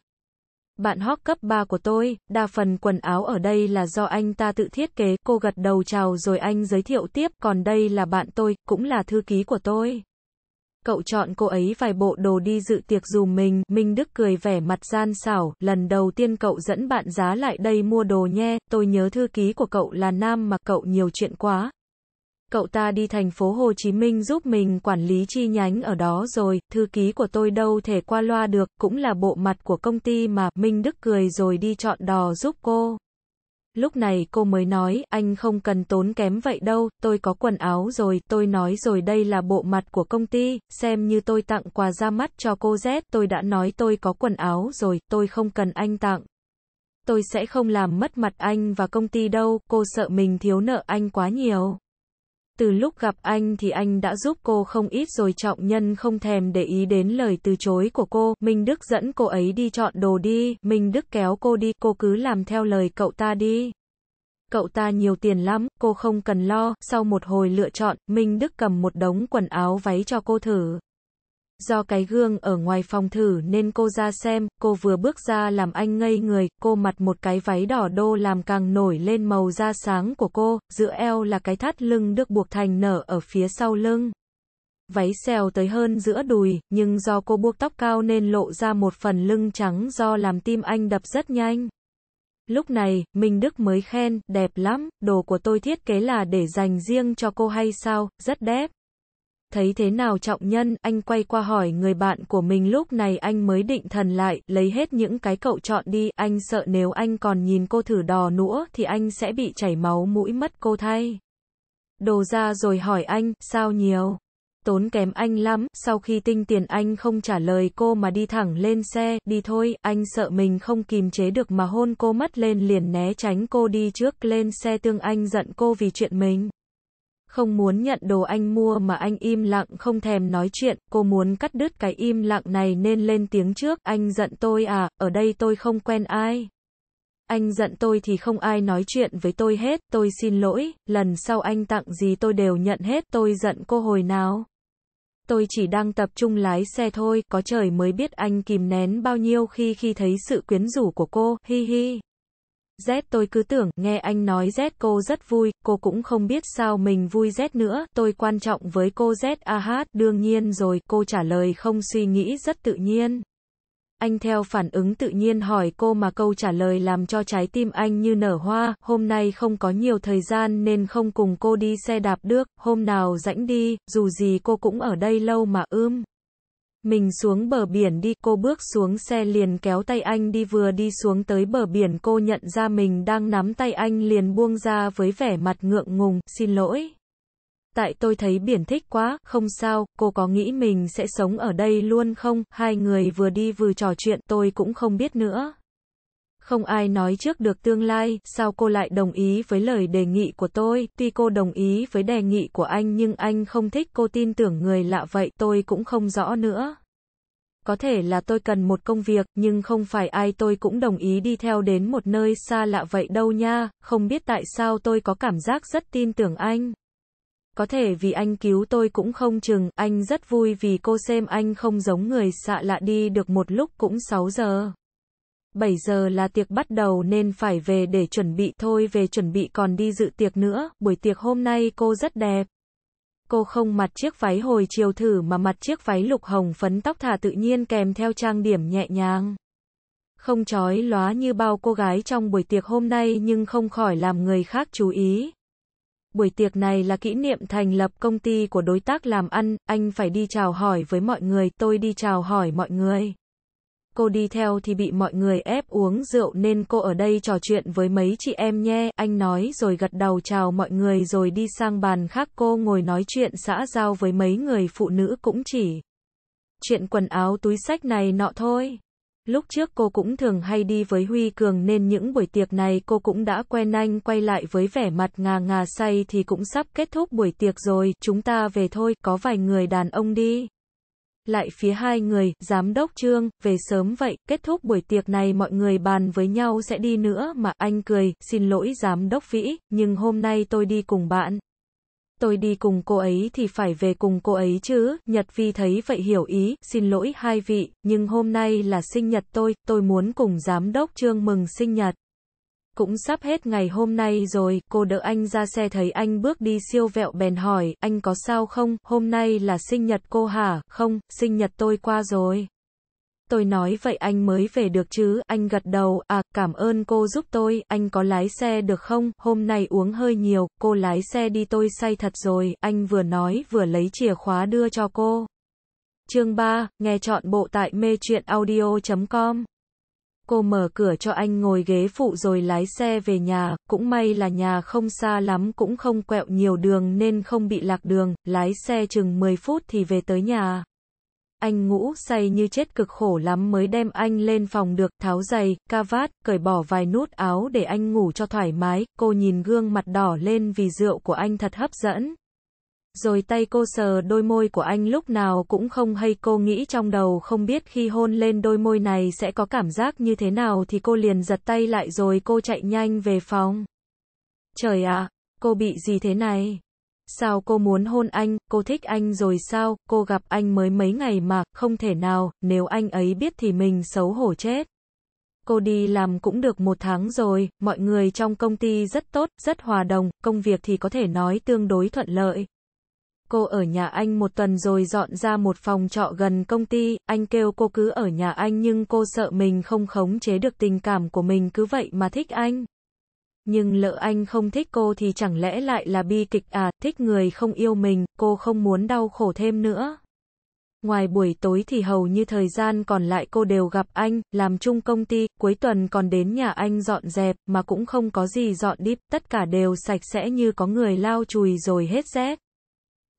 Bạn hóc cấp 3 của tôi, đa phần quần áo ở đây là do anh ta tự thiết kế, cô gật đầu chào rồi anh giới thiệu tiếp, còn đây là bạn tôi, cũng là thư ký của tôi. Cậu chọn cô ấy vài bộ đồ đi dự tiệc dùm mình, Minh Đức cười vẻ mặt gian xảo, lần đầu tiên cậu dẫn bạn giá lại đây mua đồ nhe, tôi nhớ thư ký của cậu là nam mà cậu nhiều chuyện quá, cậu ta đi thành phố Hồ Chí Minh giúp mình quản lý chi nhánh ở đó rồi, thư ký của tôi đâu thể qua loa được, cũng là bộ mặt của công ty mà, Minh Đức cười rồi đi chọn đò giúp cô. Lúc này cô mới nói, anh không cần tốn kém vậy đâu, tôi có quần áo rồi, tôi nói rồi đây là bộ mặt của công ty, xem như tôi tặng quà ra mắt cho cô Z, tôi đã nói tôi có quần áo rồi, tôi không cần anh tặng. Tôi sẽ không làm mất mặt anh và công ty đâu, cô sợ mình thiếu nợ anh quá nhiều. Từ lúc gặp anh thì anh đã giúp cô không ít rồi trọng nhân không thèm để ý đến lời từ chối của cô. Minh Đức dẫn cô ấy đi chọn đồ đi, Minh Đức kéo cô đi, cô cứ làm theo lời cậu ta đi. Cậu ta nhiều tiền lắm, cô không cần lo, sau một hồi lựa chọn, Minh Đức cầm một đống quần áo váy cho cô thử do cái gương ở ngoài phòng thử nên cô ra xem, cô vừa bước ra làm anh ngây người, cô mặt một cái váy đỏ đô làm càng nổi lên màu da sáng của cô, giữa eo là cái thắt lưng được buộc thành nở ở phía sau lưng. Váy xèo tới hơn giữa đùi, nhưng do cô buộc tóc cao nên lộ ra một phần lưng trắng do làm tim anh đập rất nhanh. Lúc này, Minh Đức mới khen, đẹp lắm, đồ của tôi thiết kế là để dành riêng cho cô hay sao, rất đẹp thấy thế nào trọng nhân, anh quay qua hỏi người bạn của mình lúc này anh mới định thần lại, lấy hết những cái cậu chọn đi, anh sợ nếu anh còn nhìn cô thử đò nữa thì anh sẽ bị chảy máu mũi mất cô thay. Đồ ra rồi hỏi anh, sao nhiều? Tốn kém anh lắm, sau khi tinh tiền anh không trả lời cô mà đi thẳng lên xe, đi thôi, anh sợ mình không kìm chế được mà hôn cô mất lên liền né tránh cô đi trước lên xe tương anh giận cô vì chuyện mình không muốn nhận đồ anh mua mà anh im lặng không thèm nói chuyện, cô muốn cắt đứt cái im lặng này nên lên tiếng trước, anh giận tôi à, ở đây tôi không quen ai. Anh giận tôi thì không ai nói chuyện với tôi hết, tôi xin lỗi, lần sau anh tặng gì tôi đều nhận hết, tôi giận cô hồi nào. Tôi chỉ đang tập trung lái xe thôi, có trời mới biết anh kìm nén bao nhiêu khi khi thấy sự quyến rũ của cô, hi hi. Z tôi cứ tưởng, nghe anh nói Z cô rất vui, cô cũng không biết sao mình vui Z nữa, tôi quan trọng với cô Z a à hát, đương nhiên rồi, cô trả lời không suy nghĩ rất tự nhiên. Anh theo phản ứng tự nhiên hỏi cô mà câu trả lời làm cho trái tim anh như nở hoa, hôm nay không có nhiều thời gian nên không cùng cô đi xe đạp được, hôm nào rãnh đi, dù gì cô cũng ở đây lâu mà ươm. Mình xuống bờ biển đi, cô bước xuống xe liền kéo tay anh đi vừa đi xuống tới bờ biển cô nhận ra mình đang nắm tay anh liền buông ra với vẻ mặt ngượng ngùng, xin lỗi. Tại tôi thấy biển thích quá, không sao, cô có nghĩ mình sẽ sống ở đây luôn không, hai người vừa đi vừa trò chuyện tôi cũng không biết nữa. Không ai nói trước được tương lai, sao cô lại đồng ý với lời đề nghị của tôi, tuy cô đồng ý với đề nghị của anh nhưng anh không thích cô tin tưởng người lạ vậy, tôi cũng không rõ nữa. Có thể là tôi cần một công việc, nhưng không phải ai tôi cũng đồng ý đi theo đến một nơi xa lạ vậy đâu nha, không biết tại sao tôi có cảm giác rất tin tưởng anh. Có thể vì anh cứu tôi cũng không chừng, anh rất vui vì cô xem anh không giống người xạ lạ đi được một lúc cũng 6 giờ. 7 giờ là tiệc bắt đầu nên phải về để chuẩn bị thôi về chuẩn bị còn đi dự tiệc nữa, buổi tiệc hôm nay cô rất đẹp. Cô không mặc chiếc váy hồi chiều thử mà mặc chiếc váy lục hồng phấn tóc thả tự nhiên kèm theo trang điểm nhẹ nhàng. Không chói lóa như bao cô gái trong buổi tiệc hôm nay nhưng không khỏi làm người khác chú ý. Buổi tiệc này là kỷ niệm thành lập công ty của đối tác làm ăn, anh phải đi chào hỏi với mọi người, tôi đi chào hỏi mọi người cô đi theo thì bị mọi người ép uống rượu nên cô ở đây trò chuyện với mấy chị em nhé, anh nói rồi gật đầu chào mọi người rồi đi sang bàn khác cô ngồi nói chuyện xã giao với mấy người phụ nữ cũng chỉ. Chuyện quần áo túi sách này nọ thôi. Lúc trước cô cũng thường hay đi với Huy Cường nên những buổi tiệc này cô cũng đã quen anh quay lại với vẻ mặt ngà ngà say thì cũng sắp kết thúc buổi tiệc rồi, chúng ta về thôi, có vài người đàn ông đi lại phía hai người, giám đốc trương, về sớm vậy, kết thúc buổi tiệc này mọi người bàn với nhau sẽ đi nữa mà, anh cười, xin lỗi giám đốc vĩ, nhưng hôm nay tôi đi cùng bạn. Tôi đi cùng cô ấy thì phải về cùng cô ấy chứ, Nhật Vi thấy vậy hiểu ý, xin lỗi hai vị, nhưng hôm nay là sinh nhật tôi, tôi muốn cùng giám đốc trương mừng sinh nhật cũng sắp hết ngày hôm nay rồi, cô đỡ anh ra xe thấy anh bước đi siêu vẹo bèn hỏi, anh có sao không, hôm nay là sinh nhật cô hả, không, sinh nhật tôi qua rồi. Tôi nói vậy anh mới về được chứ, anh gật đầu, à, cảm ơn cô giúp tôi, anh có lái xe được không, hôm nay uống hơi nhiều, cô lái xe đi tôi say thật rồi, anh vừa nói vừa lấy chìa khóa đưa cho cô. Chương 3, nghe chọn bộ tại mê chuyện audio.com cô mở cửa cho anh ngồi ghế phụ rồi lái xe về nhà, cũng may là nhà không xa lắm cũng không quẹo nhiều đường nên không bị lạc đường, lái xe chừng 10 phút thì về tới nhà. Anh ngủ say như chết cực khổ lắm mới đem anh lên phòng được, tháo giày, ca vát, cởi bỏ vài nút áo để anh ngủ cho thoải mái, cô nhìn gương mặt đỏ lên vì rượu của anh thật hấp dẫn, rồi tay cô sờ đôi môi của anh lúc nào cũng không hay cô nghĩ trong đầu không biết khi hôn lên đôi môi này sẽ có cảm giác như thế nào thì cô liền giật tay lại rồi cô chạy nhanh về phòng. Trời ạ, cô bị gì thế này? Sao cô muốn hôn anh, cô thích anh rồi sao, cô gặp anh mới mấy ngày mà, không thể nào, nếu anh ấy biết thì mình xấu hổ chết. Cô đi làm cũng được một tháng rồi, mọi người trong công ty rất tốt, rất hòa đồng, công việc thì có thể nói tương đối thuận lợi. Cô ở nhà anh một tuần rồi dọn ra một phòng trọ gần công ty, anh kêu cô cứ ở nhà anh nhưng cô sợ mình không khống chế được tình cảm của mình cứ vậy mà thích anh. Nhưng lỡ anh không thích cô thì chẳng lẽ lại là bi kịch à, thích người không yêu mình, cô không muốn đau khổ thêm nữa. Ngoài buổi tối thì hầu như thời gian còn lại cô đều gặp anh, làm chung công ty, cuối tuần còn đến nhà anh dọn dẹp, mà cũng không có gì dọn điếp, tất cả đều sạch sẽ như có người lao chùi rồi hết rét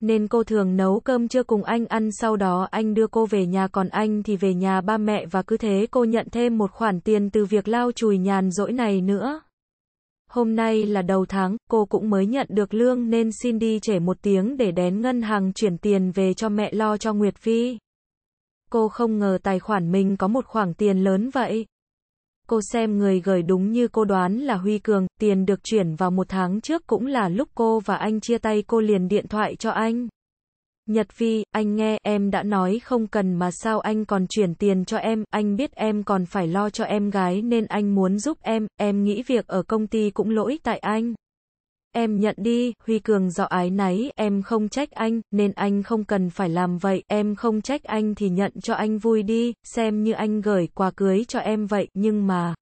nên cô thường nấu cơm chưa cùng anh ăn sau đó anh đưa cô về nhà còn anh thì về nhà ba mẹ và cứ thế cô nhận thêm một khoản tiền từ việc lao chùi nhàn rỗi này nữa. Hôm nay là đầu tháng, cô cũng mới nhận được lương nên xin đi trễ một tiếng để đến ngân hàng chuyển tiền về cho mẹ lo cho Nguyệt Phi. Cô không ngờ tài khoản mình có một khoản tiền lớn vậy cô xem người gửi đúng như cô đoán là Huy Cường, tiền được chuyển vào một tháng trước cũng là lúc cô và anh chia tay cô liền điện thoại cho anh. Nhật Vi, anh nghe, em đã nói không cần mà sao anh còn chuyển tiền cho em, anh biết em còn phải lo cho em gái nên anh muốn giúp em, em nghĩ việc ở công ty cũng lỗi tại anh em nhận đi, Huy Cường do ái náy, em không trách anh, nên anh không cần phải làm vậy, em không trách anh thì nhận cho anh vui đi, xem như anh gửi quà cưới cho em vậy, nhưng mà...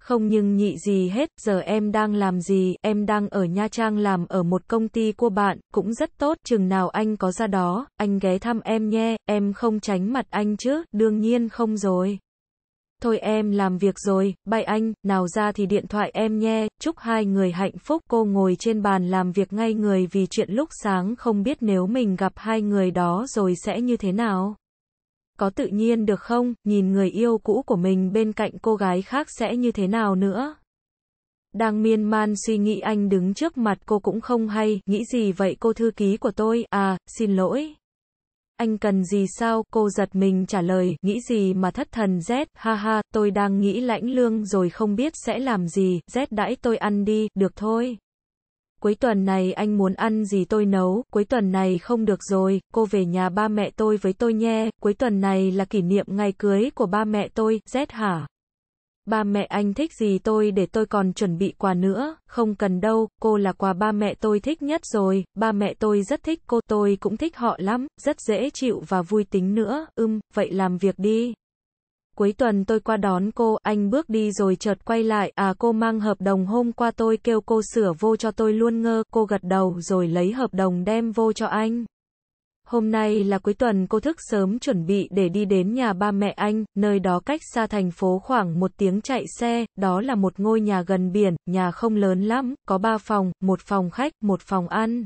Không nhưng nhị gì hết, giờ em đang làm gì, em đang ở Nha Trang làm ở một công ty của bạn, cũng rất tốt, chừng nào anh có ra đó, anh ghé thăm em nhé, em không tránh mặt anh chứ, đương nhiên không rồi thôi em làm việc rồi, bye anh, nào ra thì điện thoại em nhé, chúc hai người hạnh phúc. Cô ngồi trên bàn làm việc ngay người vì chuyện lúc sáng không biết nếu mình gặp hai người đó rồi sẽ như thế nào. Có tự nhiên được không, nhìn người yêu cũ của mình bên cạnh cô gái khác sẽ như thế nào nữa. Đang miên man suy nghĩ anh đứng trước mặt cô cũng không hay, nghĩ gì vậy cô thư ký của tôi, à, xin lỗi anh cần gì sao, cô giật mình trả lời, nghĩ gì mà thất thần Z, ha ha, tôi đang nghĩ lãnh lương rồi không biết sẽ làm gì, Z đãi tôi ăn đi, được thôi. Cuối tuần này anh muốn ăn gì tôi nấu, cuối tuần này không được rồi, cô về nhà ba mẹ tôi với tôi nhé, cuối tuần này là kỷ niệm ngày cưới của ba mẹ tôi, Z hả? ba mẹ anh thích gì tôi để tôi còn chuẩn bị quà nữa, không cần đâu, cô là quà ba mẹ tôi thích nhất rồi, ba mẹ tôi rất thích cô, tôi cũng thích họ lắm, rất dễ chịu và vui tính nữa, ưm, vậy làm việc đi. Cuối tuần tôi qua đón cô, anh bước đi rồi chợt quay lại, à cô mang hợp đồng hôm qua tôi kêu cô sửa vô cho tôi luôn ngơ, cô gật đầu rồi lấy hợp đồng đem vô cho anh. Hôm nay là cuối tuần cô thức sớm chuẩn bị để đi đến nhà ba mẹ anh, nơi đó cách xa thành phố khoảng một tiếng chạy xe, đó là một ngôi nhà gần biển, nhà không lớn lắm, có ba phòng, một phòng khách, một phòng ăn.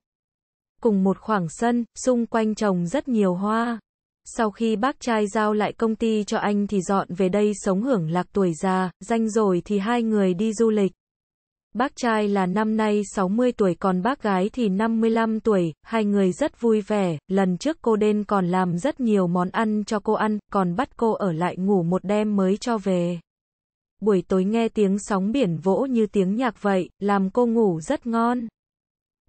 Cùng một khoảng sân, xung quanh trồng rất nhiều hoa. Sau khi bác trai giao lại công ty cho anh thì dọn về đây sống hưởng lạc tuổi già, danh rồi thì hai người đi du lịch bác trai là năm nay 60 tuổi còn bác gái thì 55 tuổi, hai người rất vui vẻ, lần trước cô đến còn làm rất nhiều món ăn cho cô ăn, còn bắt cô ở lại ngủ một đêm mới cho về. Buổi tối nghe tiếng sóng biển vỗ như tiếng nhạc vậy, làm cô ngủ rất ngon.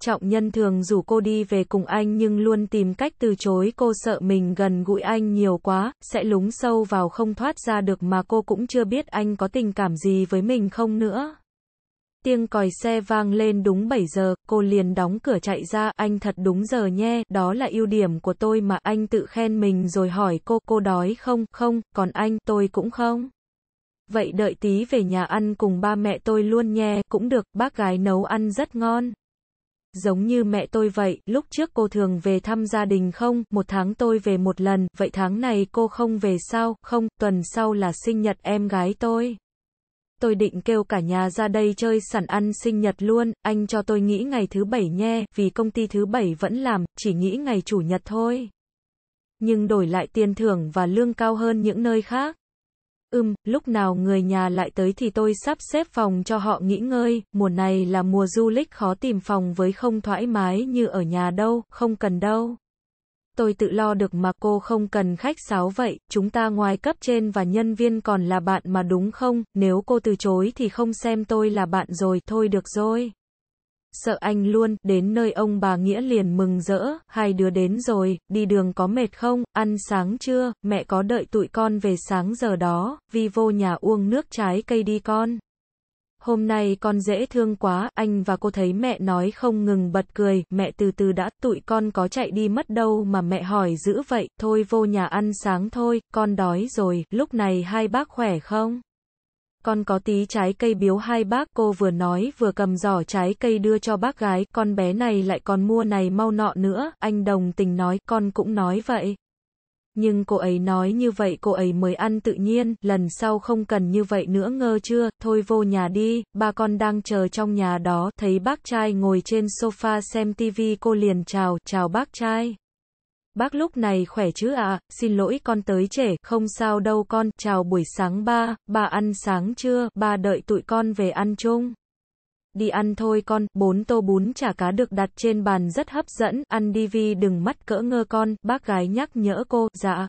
Trọng nhân thường rủ cô đi về cùng anh nhưng luôn tìm cách từ chối cô sợ mình gần gũi anh nhiều quá, sẽ lúng sâu vào không thoát ra được mà cô cũng chưa biết anh có tình cảm gì với mình không nữa. Tiếng còi xe vang lên đúng 7 giờ, cô liền đóng cửa chạy ra, anh thật đúng giờ nhé, đó là ưu điểm của tôi mà anh tự khen mình rồi hỏi cô, cô đói không, không, còn anh, tôi cũng không. Vậy đợi tí về nhà ăn cùng ba mẹ tôi luôn nhé, cũng được, bác gái nấu ăn rất ngon. Giống như mẹ tôi vậy, lúc trước cô thường về thăm gia đình không, một tháng tôi về một lần, vậy tháng này cô không về sao, không, tuần sau là sinh nhật em gái tôi tôi định kêu cả nhà ra đây chơi sẵn ăn sinh nhật luôn, anh cho tôi nghĩ ngày thứ bảy nhé, vì công ty thứ bảy vẫn làm, chỉ nghĩ ngày chủ nhật thôi. Nhưng đổi lại tiền thưởng và lương cao hơn những nơi khác. Ừm, lúc nào người nhà lại tới thì tôi sắp xếp phòng cho họ nghỉ ngơi, mùa này là mùa du lịch khó tìm phòng với không thoải mái như ở nhà đâu, không cần đâu tôi tự lo được mà cô không cần khách sáo vậy, chúng ta ngoài cấp trên và nhân viên còn là bạn mà đúng không, nếu cô từ chối thì không xem tôi là bạn rồi, thôi được rồi. Sợ anh luôn, đến nơi ông bà Nghĩa liền mừng rỡ, hai đứa đến rồi, đi đường có mệt không, ăn sáng chưa, mẹ có đợi tụi con về sáng giờ đó, vì vô nhà uống nước trái cây đi con hôm nay con dễ thương quá, anh và cô thấy mẹ nói không ngừng bật cười, mẹ từ từ đã, tụi con có chạy đi mất đâu mà mẹ hỏi dữ vậy, thôi vô nhà ăn sáng thôi, con đói rồi, lúc này hai bác khỏe không? Con có tí trái cây biếu hai bác, cô vừa nói vừa cầm giỏ trái cây đưa cho bác gái, con bé này lại còn mua này mau nọ nữa, anh đồng tình nói, con cũng nói vậy nhưng cô ấy nói như vậy cô ấy mới ăn tự nhiên, lần sau không cần như vậy nữa ngơ chưa, thôi vô nhà đi, ba con đang chờ trong nhà đó, thấy bác trai ngồi trên sofa xem tivi cô liền chào, chào bác trai. Bác lúc này khỏe chứ ạ, xin lỗi con tới trễ, không sao đâu con, chào buổi sáng ba, ba ăn sáng chưa, ba đợi tụi con về ăn chung đi ăn thôi con, bốn tô bún chả cá được đặt trên bàn rất hấp dẫn, ăn đi vì đừng mắt cỡ ngơ con, bác gái nhắc nhở cô, dạ.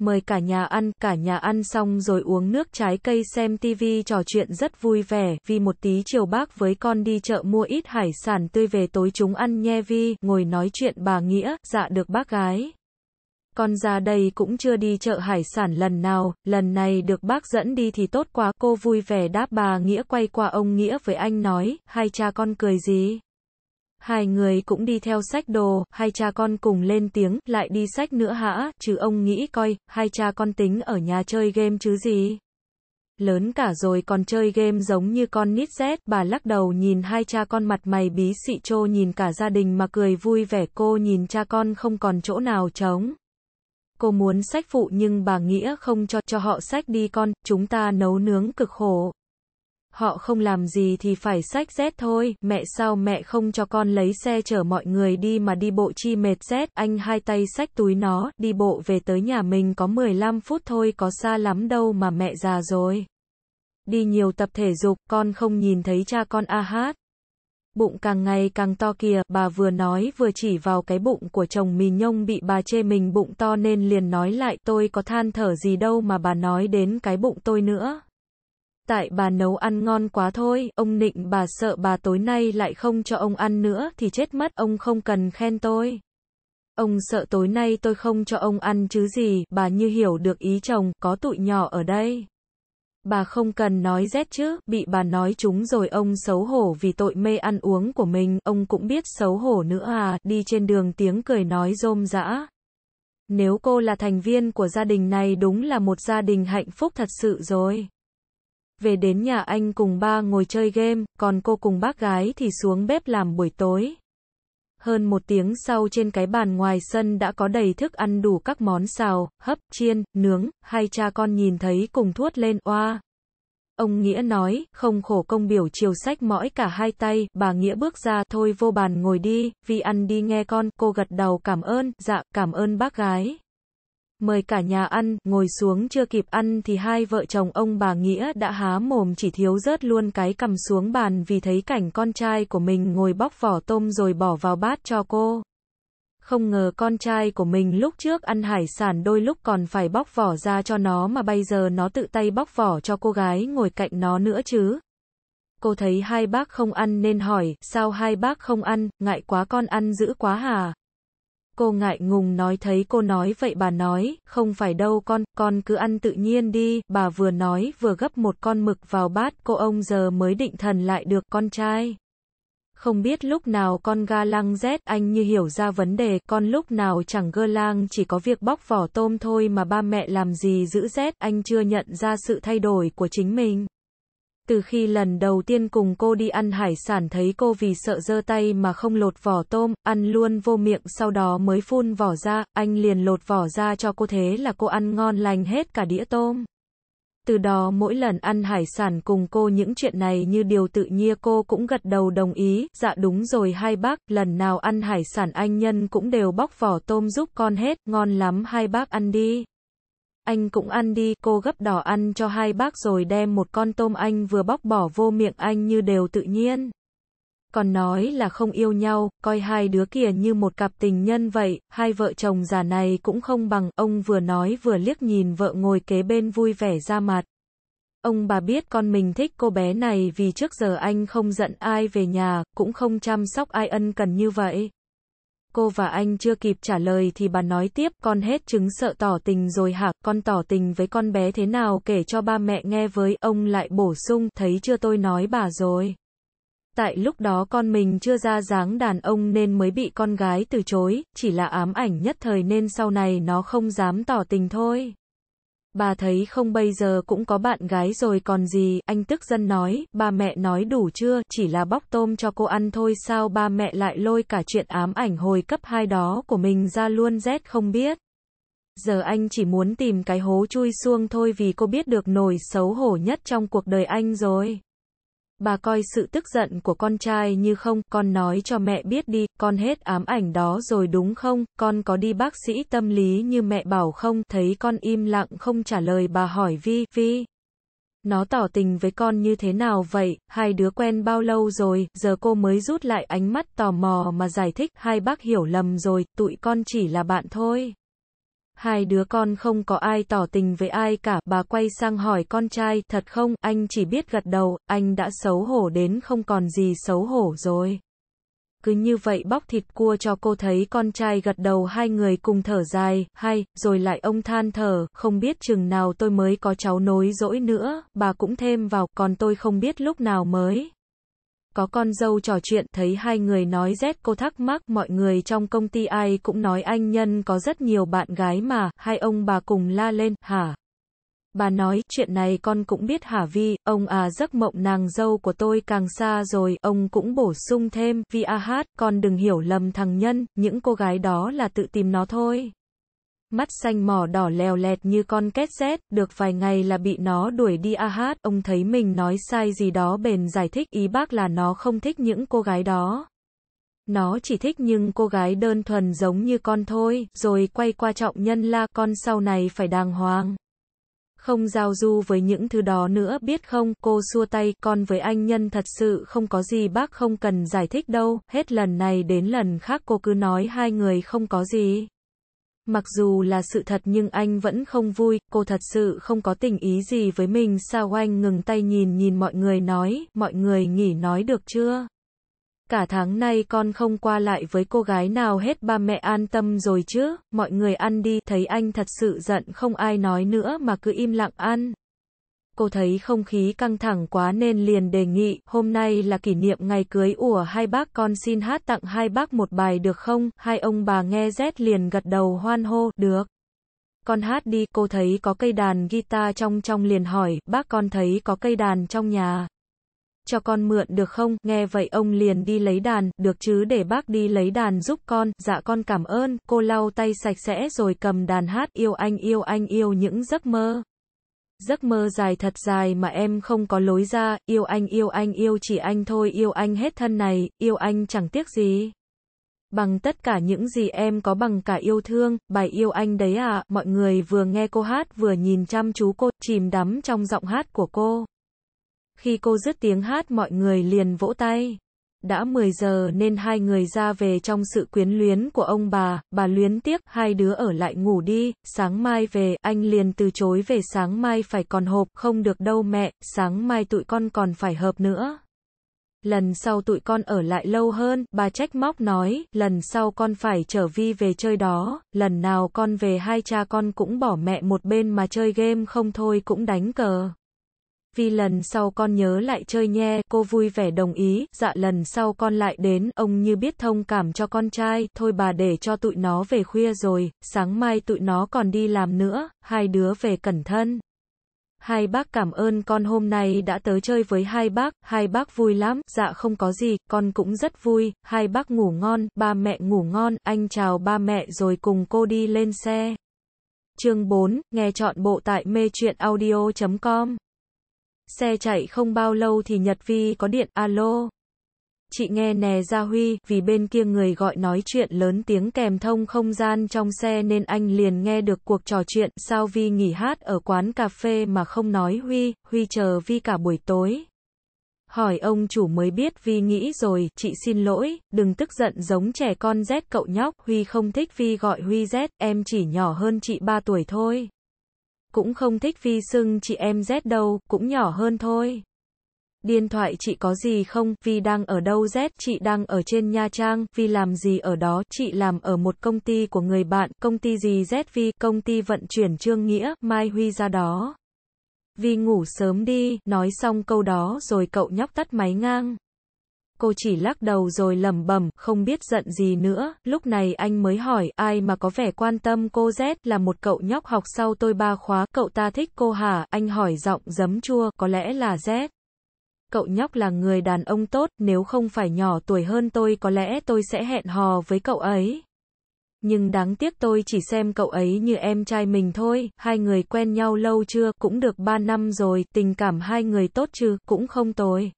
Mời cả nhà ăn, cả nhà ăn xong rồi uống nước trái cây xem tivi trò chuyện rất vui vẻ, vì một tí chiều bác với con đi chợ mua ít hải sản tươi về tối chúng ăn nhe vi, ngồi nói chuyện bà Nghĩa, dạ được bác gái. Con ra đây cũng chưa đi chợ hải sản lần nào, lần này được bác dẫn đi thì tốt quá. Cô vui vẻ đáp bà Nghĩa quay qua ông Nghĩa với anh nói, hai cha con cười gì? Hai người cũng đi theo sách đồ, hai cha con cùng lên tiếng, lại đi sách nữa hả, chứ ông nghĩ coi, hai cha con tính ở nhà chơi game chứ gì? Lớn cả rồi còn chơi game giống như con nít rét, bà lắc đầu nhìn hai cha con mặt mày bí xị trô nhìn cả gia đình mà cười vui vẻ cô nhìn cha con không còn chỗ nào trống. Cô muốn sách phụ nhưng bà Nghĩa không cho cho họ sách đi con, chúng ta nấu nướng cực khổ. Họ không làm gì thì phải sách rét thôi, mẹ sao mẹ không cho con lấy xe chở mọi người đi mà đi bộ chi mệt rét, anh hai tay sách túi nó, đi bộ về tới nhà mình có 15 phút thôi có xa lắm đâu mà mẹ già rồi. Đi nhiều tập thể dục, con không nhìn thấy cha con a hát bụng càng ngày càng to kìa, bà vừa nói vừa chỉ vào cái bụng của chồng mì nhông bị bà chê mình bụng to nên liền nói lại, tôi có than thở gì đâu mà bà nói đến cái bụng tôi nữa. Tại bà nấu ăn ngon quá thôi, ông nịnh bà sợ bà tối nay lại không cho ông ăn nữa thì chết mất, ông không cần khen tôi. Ông sợ tối nay tôi không cho ông ăn chứ gì, bà như hiểu được ý chồng, có tụi nhỏ ở đây. Bà không cần nói rét chứ, bị bà nói chúng rồi ông xấu hổ vì tội mê ăn uống của mình, ông cũng biết xấu hổ nữa à, đi trên đường tiếng cười nói rôm rã. Nếu cô là thành viên của gia đình này đúng là một gia đình hạnh phúc thật sự rồi. Về đến nhà anh cùng ba ngồi chơi game, còn cô cùng bác gái thì xuống bếp làm buổi tối. Hơn một tiếng sau trên cái bàn ngoài sân đã có đầy thức ăn đủ các món xào, hấp, chiên, nướng, hai cha con nhìn thấy cùng thuốt lên oa. Ông Nghĩa nói, không khổ công biểu chiều sách mỏi cả hai tay, bà Nghĩa bước ra, thôi vô bàn ngồi đi, vì ăn đi nghe con, cô gật đầu cảm ơn, dạ, cảm ơn bác gái mời cả nhà ăn, ngồi xuống chưa kịp ăn thì hai vợ chồng ông bà Nghĩa đã há mồm chỉ thiếu rớt luôn cái cầm xuống bàn vì thấy cảnh con trai của mình ngồi bóc vỏ tôm rồi bỏ vào bát cho cô. Không ngờ con trai của mình lúc trước ăn hải sản đôi lúc còn phải bóc vỏ ra cho nó mà bây giờ nó tự tay bóc vỏ cho cô gái ngồi cạnh nó nữa chứ. Cô thấy hai bác không ăn nên hỏi, sao hai bác không ăn, ngại quá con ăn dữ quá hà cô ngại ngùng nói thấy cô nói vậy bà nói, không phải đâu con, con cứ ăn tự nhiên đi, bà vừa nói vừa gấp một con mực vào bát, cô ông giờ mới định thần lại được con trai. Không biết lúc nào con ga lăng rét anh như hiểu ra vấn đề, con lúc nào chẳng gơ lang chỉ có việc bóc vỏ tôm thôi mà ba mẹ làm gì giữ rét, anh chưa nhận ra sự thay đổi của chính mình. Từ khi lần đầu tiên cùng cô đi ăn hải sản thấy cô vì sợ dơ tay mà không lột vỏ tôm, ăn luôn vô miệng sau đó mới phun vỏ ra, anh liền lột vỏ ra cho cô thế là cô ăn ngon lành hết cả đĩa tôm. Từ đó mỗi lần ăn hải sản cùng cô những chuyện này như điều tự nhiên cô cũng gật đầu đồng ý, dạ đúng rồi hai bác, lần nào ăn hải sản anh nhân cũng đều bóc vỏ tôm giúp con hết, ngon lắm hai bác ăn đi anh cũng ăn đi, cô gấp đỏ ăn cho hai bác rồi đem một con tôm anh vừa bóc bỏ vô miệng anh như đều tự nhiên. Còn nói là không yêu nhau, coi hai đứa kia như một cặp tình nhân vậy, hai vợ chồng già này cũng không bằng, ông vừa nói vừa liếc nhìn vợ ngồi kế bên vui vẻ ra mặt. Ông bà biết con mình thích cô bé này vì trước giờ anh không giận ai về nhà, cũng không chăm sóc ai ân cần như vậy cô và anh chưa kịp trả lời thì bà nói tiếp, con hết chứng sợ tỏ tình rồi hả, con tỏ tình với con bé thế nào kể cho ba mẹ nghe với, ông lại bổ sung, thấy chưa tôi nói bà rồi. Tại lúc đó con mình chưa ra dáng đàn ông nên mới bị con gái từ chối, chỉ là ám ảnh nhất thời nên sau này nó không dám tỏ tình thôi. Bà thấy không bây giờ cũng có bạn gái rồi còn gì, anh tức dân nói, ba mẹ nói đủ chưa, chỉ là bóc tôm cho cô ăn thôi sao ba mẹ lại lôi cả chuyện ám ảnh hồi cấp 2 đó của mình ra luôn rét không biết. Giờ anh chỉ muốn tìm cái hố chui xuông thôi vì cô biết được nổi xấu hổ nhất trong cuộc đời anh rồi. Bà coi sự tức giận của con trai như không, con nói cho mẹ biết đi, con hết ám ảnh đó rồi đúng không, con có đi bác sĩ tâm lý như mẹ bảo không, thấy con im lặng không trả lời bà hỏi Vi, Vi. Nó tỏ tình với con như thế nào vậy, hai đứa quen bao lâu rồi, giờ cô mới rút lại ánh mắt tò mò mà giải thích, hai bác hiểu lầm rồi, tụi con chỉ là bạn thôi. Hai đứa con không có ai tỏ tình với ai cả, bà quay sang hỏi con trai, thật không, anh chỉ biết gật đầu, anh đã xấu hổ đến không còn gì xấu hổ rồi. Cứ như vậy bóc thịt cua cho cô thấy con trai gật đầu hai người cùng thở dài, hay, rồi lại ông than thở, không biết chừng nào tôi mới có cháu nối dỗi nữa, bà cũng thêm vào, còn tôi không biết lúc nào mới có con dâu trò chuyện, thấy hai người nói rét cô thắc mắc, mọi người trong công ty ai cũng nói anh Nhân có rất nhiều bạn gái mà, hai ông bà cùng la lên, hả? Bà nói, chuyện này con cũng biết hả Vi, ông à giấc mộng nàng dâu của tôi càng xa rồi, ông cũng bổ sung thêm, Vi a hát, con đừng hiểu lầm thằng Nhân, những cô gái đó là tự tìm nó thôi mắt xanh mỏ đỏ lèo lẹt như con két rét, được vài ngày là bị nó đuổi đi a hát. Ông thấy mình nói sai gì đó bền giải thích ý bác là nó không thích những cô gái đó. Nó chỉ thích nhưng cô gái đơn thuần giống như con thôi, rồi quay qua trọng nhân la con sau này phải đàng hoàng. Không giao du với những thứ đó nữa biết không, cô xua tay, con với anh nhân thật sự không có gì bác không cần giải thích đâu, hết lần này đến lần khác cô cứ nói hai người không có gì. Mặc dù là sự thật nhưng anh vẫn không vui, cô thật sự không có tình ý gì với mình sao anh ngừng tay nhìn nhìn mọi người nói, mọi người nghỉ nói được chưa? Cả tháng nay con không qua lại với cô gái nào hết ba mẹ an tâm rồi chứ, mọi người ăn đi, thấy anh thật sự giận không ai nói nữa mà cứ im lặng ăn cô thấy không khí căng thẳng quá nên liền đề nghị, hôm nay là kỷ niệm ngày cưới ủa hai bác con xin hát tặng hai bác một bài được không? Hai ông bà nghe rét liền gật đầu hoan hô, được. Con hát đi, cô thấy có cây đàn guitar trong trong liền hỏi, bác con thấy có cây đàn trong nhà. Cho con mượn được không? Nghe vậy ông liền đi lấy đàn, được chứ để bác đi lấy đàn giúp con, dạ con cảm ơn, cô lau tay sạch sẽ rồi cầm đàn hát, yêu anh yêu anh yêu những giấc mơ giấc mơ dài thật dài mà em không có lối ra, yêu anh yêu anh yêu chỉ anh thôi yêu anh hết thân này, yêu anh chẳng tiếc gì. Bằng tất cả những gì em có bằng cả yêu thương, bài yêu anh đấy à, mọi người vừa nghe cô hát vừa nhìn chăm chú cô, chìm đắm trong giọng hát của cô. Khi cô dứt tiếng hát mọi người liền vỗ tay đã 10 giờ nên hai người ra về trong sự quyến luyến của ông bà, bà luyến tiếc, hai đứa ở lại ngủ đi, sáng mai về, anh liền từ chối về sáng mai phải còn hộp, không được đâu mẹ, sáng mai tụi con còn phải hợp nữa. Lần sau tụi con ở lại lâu hơn, bà trách móc nói, lần sau con phải trở vi về chơi đó, lần nào con về hai cha con cũng bỏ mẹ một bên mà chơi game không thôi cũng đánh cờ. Vi lần sau con nhớ lại chơi nhé, cô vui vẻ đồng ý, dạ lần sau con lại đến, ông như biết thông cảm cho con trai, thôi bà để cho tụi nó về khuya rồi, sáng mai tụi nó còn đi làm nữa, hai đứa về cẩn thân. Hai bác cảm ơn con hôm nay đã tới chơi với hai bác, hai bác vui lắm, dạ không có gì, con cũng rất vui, hai bác ngủ ngon, ba mẹ ngủ ngon, anh chào ba mẹ rồi cùng cô đi lên xe. Chương 4, nghe chọn bộ tại mê truyện audio.com Xe chạy không bao lâu thì Nhật Vi có điện, alo. Chị nghe nè Gia Huy, vì bên kia người gọi nói chuyện lớn tiếng kèm thông không gian trong xe nên anh liền nghe được cuộc trò chuyện, sao Vi nghỉ hát ở quán cà phê mà không nói Huy, Huy chờ Vi cả buổi tối. Hỏi ông chủ mới biết Vi nghĩ rồi, chị xin lỗi, đừng tức giận giống trẻ con Z cậu nhóc, Huy không thích Vi gọi Huy Z, em chỉ nhỏ hơn chị 3 tuổi thôi. Cũng không thích vi sưng chị em Z đâu, cũng nhỏ hơn thôi. Điện thoại chị có gì không? Phi đang ở đâu Z? Chị đang ở trên Nha Trang. Phi làm gì ở đó? Chị làm ở một công ty của người bạn. Công ty gì Z? Phi công ty vận chuyển Trương Nghĩa, Mai Huy ra đó. Vi ngủ sớm đi, nói xong câu đó rồi cậu nhóc tắt máy ngang cô chỉ lắc đầu rồi lầm bầm, không biết giận gì nữa, lúc này anh mới hỏi, ai mà có vẻ quan tâm cô Z, là một cậu nhóc học sau tôi ba khóa, cậu ta thích cô hả, anh hỏi giọng giấm chua, có lẽ là Z. Cậu nhóc là người đàn ông tốt, nếu không phải nhỏ tuổi hơn tôi có lẽ tôi sẽ hẹn hò với cậu ấy. Nhưng đáng tiếc tôi chỉ xem cậu ấy như em trai mình thôi, hai người quen nhau lâu chưa, cũng được 3 năm rồi, tình cảm hai người tốt chứ, cũng không tồi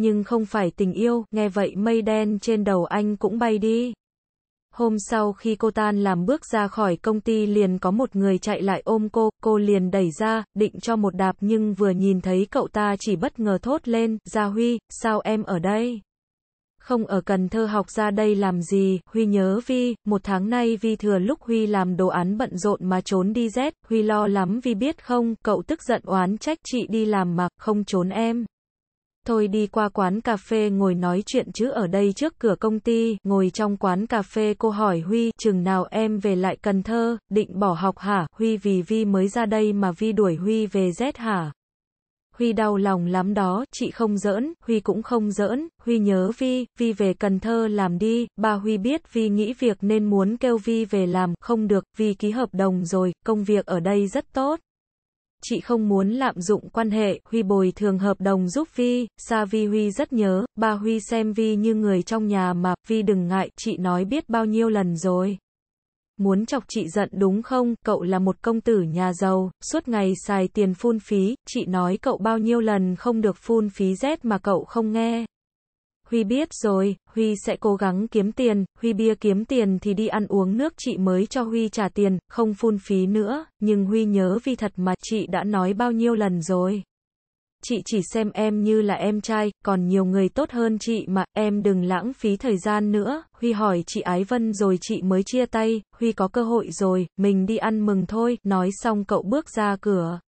nhưng không phải tình yêu, nghe vậy mây đen trên đầu anh cũng bay đi. Hôm sau khi cô tan làm bước ra khỏi công ty liền có một người chạy lại ôm cô, cô liền đẩy ra, định cho một đạp nhưng vừa nhìn thấy cậu ta chỉ bất ngờ thốt lên, Gia Huy, sao em ở đây? Không ở Cần Thơ học ra đây làm gì, Huy nhớ Vi, một tháng nay Vi thừa lúc Huy làm đồ án bận rộn mà trốn đi rét, Huy lo lắm Vi biết không, cậu tức giận oán trách chị đi làm mà, không trốn em. Thôi đi qua quán cà phê ngồi nói chuyện chứ ở đây trước cửa công ty, ngồi trong quán cà phê cô hỏi Huy, chừng nào em về lại Cần Thơ, định bỏ học hả? Huy vì Vi mới ra đây mà Vi đuổi Huy về Z hả? Huy đau lòng lắm đó, chị không giỡn, Huy cũng không giỡn, Huy nhớ Vi, Vi về Cần Thơ làm đi, bà Huy biết Vi nghĩ việc nên muốn kêu Vi về làm, không được, Vi ký hợp đồng rồi, công việc ở đây rất tốt chị không muốn lạm dụng quan hệ, Huy bồi thường hợp đồng giúp Vi, Sa Vi Huy rất nhớ, ba Huy xem Vi như người trong nhà mà, Vi đừng ngại, chị nói biết bao nhiêu lần rồi. Muốn chọc chị giận đúng không, cậu là một công tử nhà giàu, suốt ngày xài tiền phun phí, chị nói cậu bao nhiêu lần không được phun phí rét mà cậu không nghe. Huy biết rồi, Huy sẽ cố gắng kiếm tiền, Huy bia kiếm tiền thì đi ăn uống nước chị mới cho Huy trả tiền, không phun phí nữa, nhưng Huy nhớ vì thật mà chị đã nói bao nhiêu lần rồi. Chị chỉ xem em như là em trai, còn nhiều người tốt hơn chị mà, em đừng lãng phí thời gian nữa. Huy hỏi chị Ái Vân rồi chị mới chia tay, Huy có cơ hội rồi, mình đi ăn mừng thôi, nói xong cậu bước ra cửa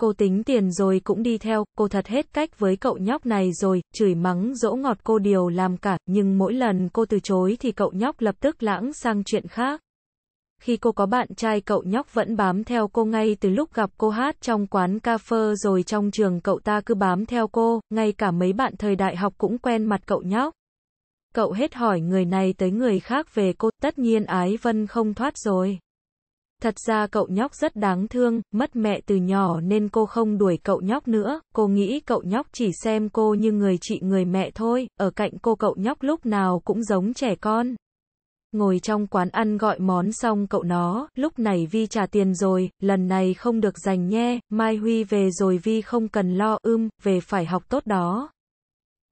cô tính tiền rồi cũng đi theo, cô thật hết cách với cậu nhóc này rồi, chửi mắng dỗ ngọt cô điều làm cả, nhưng mỗi lần cô từ chối thì cậu nhóc lập tức lãng sang chuyện khác. Khi cô có bạn trai cậu nhóc vẫn bám theo cô ngay từ lúc gặp cô hát trong quán cà phê rồi trong trường cậu ta cứ bám theo cô, ngay cả mấy bạn thời đại học cũng quen mặt cậu nhóc. Cậu hết hỏi người này tới người khác về cô, tất nhiên Ái Vân không thoát rồi. Thật ra cậu nhóc rất đáng thương, mất mẹ từ nhỏ nên cô không đuổi cậu nhóc nữa, cô nghĩ cậu nhóc chỉ xem cô như người chị người mẹ thôi, ở cạnh cô cậu nhóc lúc nào cũng giống trẻ con. Ngồi trong quán ăn gọi món xong cậu nó, lúc này Vi trả tiền rồi, lần này không được dành nhé, Mai Huy về rồi Vi không cần lo ưm, về phải học tốt đó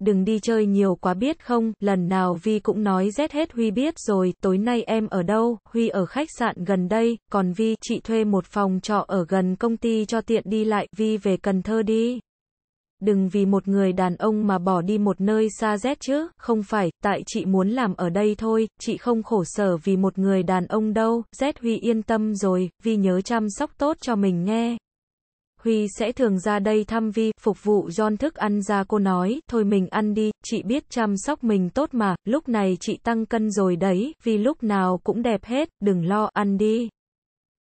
đừng đi chơi nhiều quá biết không, lần nào Vi cũng nói rét hết Huy biết rồi, tối nay em ở đâu, Huy ở khách sạn gần đây, còn Vi, chị thuê một phòng trọ ở gần công ty cho tiện đi lại, Vi về Cần Thơ đi. Đừng vì một người đàn ông mà bỏ đi một nơi xa rét chứ, không phải, tại chị muốn làm ở đây thôi, chị không khổ sở vì một người đàn ông đâu, rét Huy yên tâm rồi, Vi nhớ chăm sóc tốt cho mình nghe. Huy sẽ thường ra đây thăm Vi, phục vụ John thức ăn ra cô nói, thôi mình ăn đi, chị biết chăm sóc mình tốt mà, lúc này chị tăng cân rồi đấy, vì lúc nào cũng đẹp hết, đừng lo, ăn đi.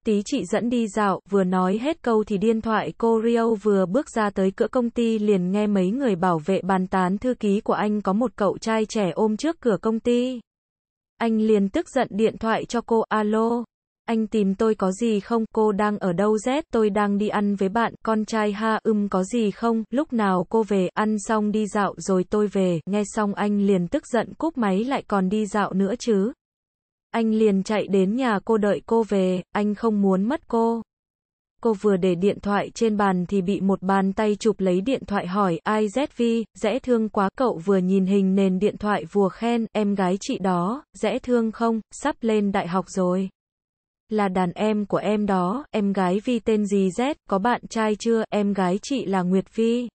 Tí chị dẫn đi dạo, vừa nói hết câu thì điện thoại cô Rio vừa bước ra tới cửa công ty liền nghe mấy người bảo vệ bàn tán thư ký của anh có một cậu trai trẻ ôm trước cửa công ty. Anh liền tức giận điện thoại cho cô, alo anh tìm tôi có gì không, cô đang ở đâu Z, tôi đang đi ăn với bạn, con trai ha, ưm có gì không, lúc nào cô về, ăn xong đi dạo rồi tôi về, nghe xong anh liền tức giận cúp máy lại còn đi dạo nữa chứ. Anh liền chạy đến nhà cô đợi cô về, anh không muốn mất cô. Cô vừa để điện thoại trên bàn thì bị một bàn tay chụp lấy điện thoại hỏi, ai ZV, dễ thương quá cậu vừa nhìn hình nền điện thoại vừa khen, em gái chị đó, dễ thương không, sắp lên đại học rồi là đàn em của em đó, em gái Vi tên gì Z, có bạn trai chưa, em gái chị là Nguyệt Vi.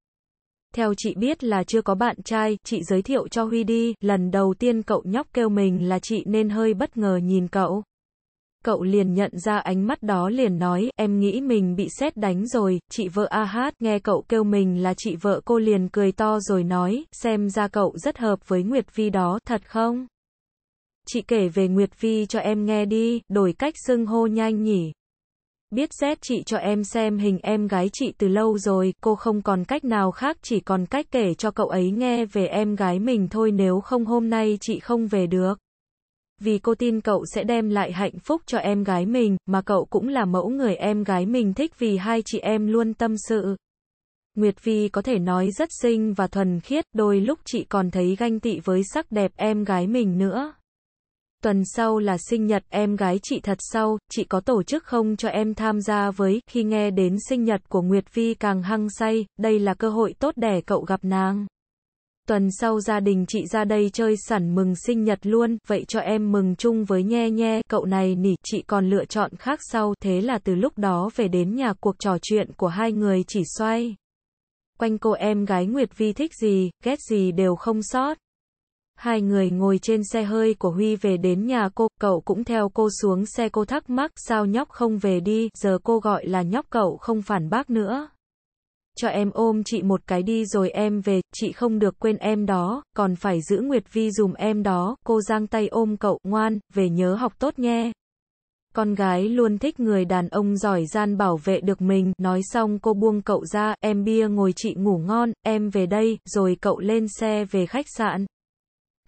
Theo chị biết là chưa có bạn trai, chị giới thiệu cho Huy đi, lần đầu tiên cậu nhóc kêu mình là chị nên hơi bất ngờ nhìn cậu. Cậu liền nhận ra ánh mắt đó liền nói, em nghĩ mình bị xét đánh rồi, chị vợ A Hát, nghe cậu kêu mình là chị vợ cô liền cười to rồi nói, xem ra cậu rất hợp với Nguyệt Vi đó, thật không? chị kể về Nguyệt Phi cho em nghe đi, đổi cách xưng hô nhanh nhỉ. Biết xét chị cho em xem hình em gái chị từ lâu rồi, cô không còn cách nào khác chỉ còn cách kể cho cậu ấy nghe về em gái mình thôi nếu không hôm nay chị không về được. Vì cô tin cậu sẽ đem lại hạnh phúc cho em gái mình, mà cậu cũng là mẫu người em gái mình thích vì hai chị em luôn tâm sự. Nguyệt Vi có thể nói rất xinh và thuần khiết, đôi lúc chị còn thấy ganh tị với sắc đẹp em gái mình nữa tuần sau là sinh nhật em gái chị thật sau, chị có tổ chức không cho em tham gia với, khi nghe đến sinh nhật của Nguyệt Vi càng hăng say, đây là cơ hội tốt để cậu gặp nàng. Tuần sau gia đình chị ra đây chơi sẵn mừng sinh nhật luôn, vậy cho em mừng chung với nhe nhe, cậu này nỉ, chị còn lựa chọn khác sau, thế là từ lúc đó về đến nhà cuộc trò chuyện của hai người chỉ xoay. Quanh cô em gái Nguyệt Vi thích gì, ghét gì đều không sót. Hai người ngồi trên xe hơi của Huy về đến nhà cô, cậu cũng theo cô xuống xe cô thắc mắc sao nhóc không về đi, giờ cô gọi là nhóc cậu không phản bác nữa. Cho em ôm chị một cái đi rồi em về, chị không được quên em đó, còn phải giữ Nguyệt Vi dùm em đó, cô giang tay ôm cậu, ngoan, về nhớ học tốt nhé. Con gái luôn thích người đàn ông giỏi gian bảo vệ được mình, nói xong cô buông cậu ra, em bia ngồi chị ngủ ngon, em về đây, rồi cậu lên xe về khách sạn.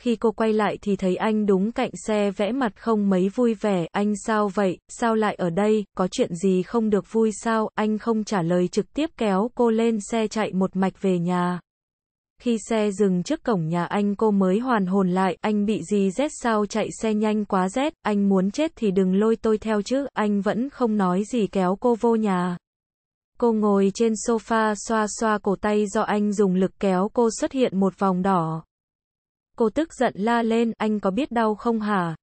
Khi cô quay lại thì thấy anh đúng cạnh xe vẽ mặt không mấy vui vẻ, anh sao vậy, sao lại ở đây, có chuyện gì không được vui sao, anh không trả lời trực tiếp kéo cô lên xe chạy một mạch về nhà. Khi xe dừng trước cổng nhà anh cô mới hoàn hồn lại, anh bị gì rét sao chạy xe nhanh quá rét, anh muốn chết thì đừng lôi tôi theo chứ, anh vẫn không nói gì kéo cô vô nhà. Cô ngồi trên sofa xoa xoa cổ tay do anh dùng lực kéo cô xuất hiện một vòng đỏ. Cô tức giận la lên, anh có biết đau không hả?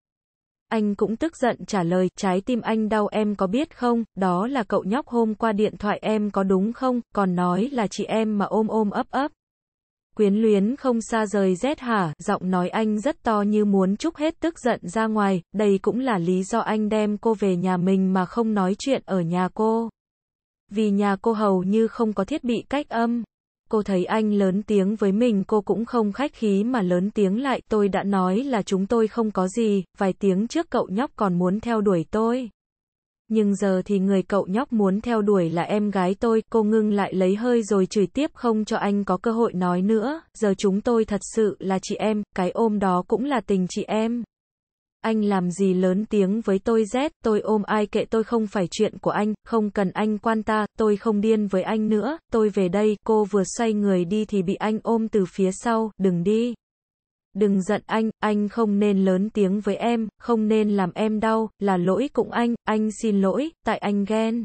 Anh cũng tức giận trả lời, trái tim anh đau em có biết không, đó là cậu nhóc hôm qua điện thoại em có đúng không, còn nói là chị em mà ôm ôm ấp ấp. Quyến luyến không xa rời rét hả, giọng nói anh rất to như muốn chúc hết tức giận ra ngoài, đây cũng là lý do anh đem cô về nhà mình mà không nói chuyện ở nhà cô. Vì nhà cô hầu như không có thiết bị cách âm. Cô thấy anh lớn tiếng với mình cô cũng không khách khí mà lớn tiếng lại. Tôi đã nói là chúng tôi không có gì, vài tiếng trước cậu nhóc còn muốn theo đuổi tôi. Nhưng giờ thì người cậu nhóc muốn theo đuổi là em gái tôi, cô ngưng lại lấy hơi rồi chửi tiếp không cho anh có cơ hội nói nữa, giờ chúng tôi thật sự là chị em, cái ôm đó cũng là tình chị em anh làm gì lớn tiếng với tôi Z, tôi ôm ai kệ tôi không phải chuyện của anh, không cần anh quan ta, tôi không điên với anh nữa, tôi về đây, cô vừa xoay người đi thì bị anh ôm từ phía sau, đừng đi. Đừng giận anh, anh không nên lớn tiếng với em, không nên làm em đau, là lỗi cũng anh, anh xin lỗi, tại anh ghen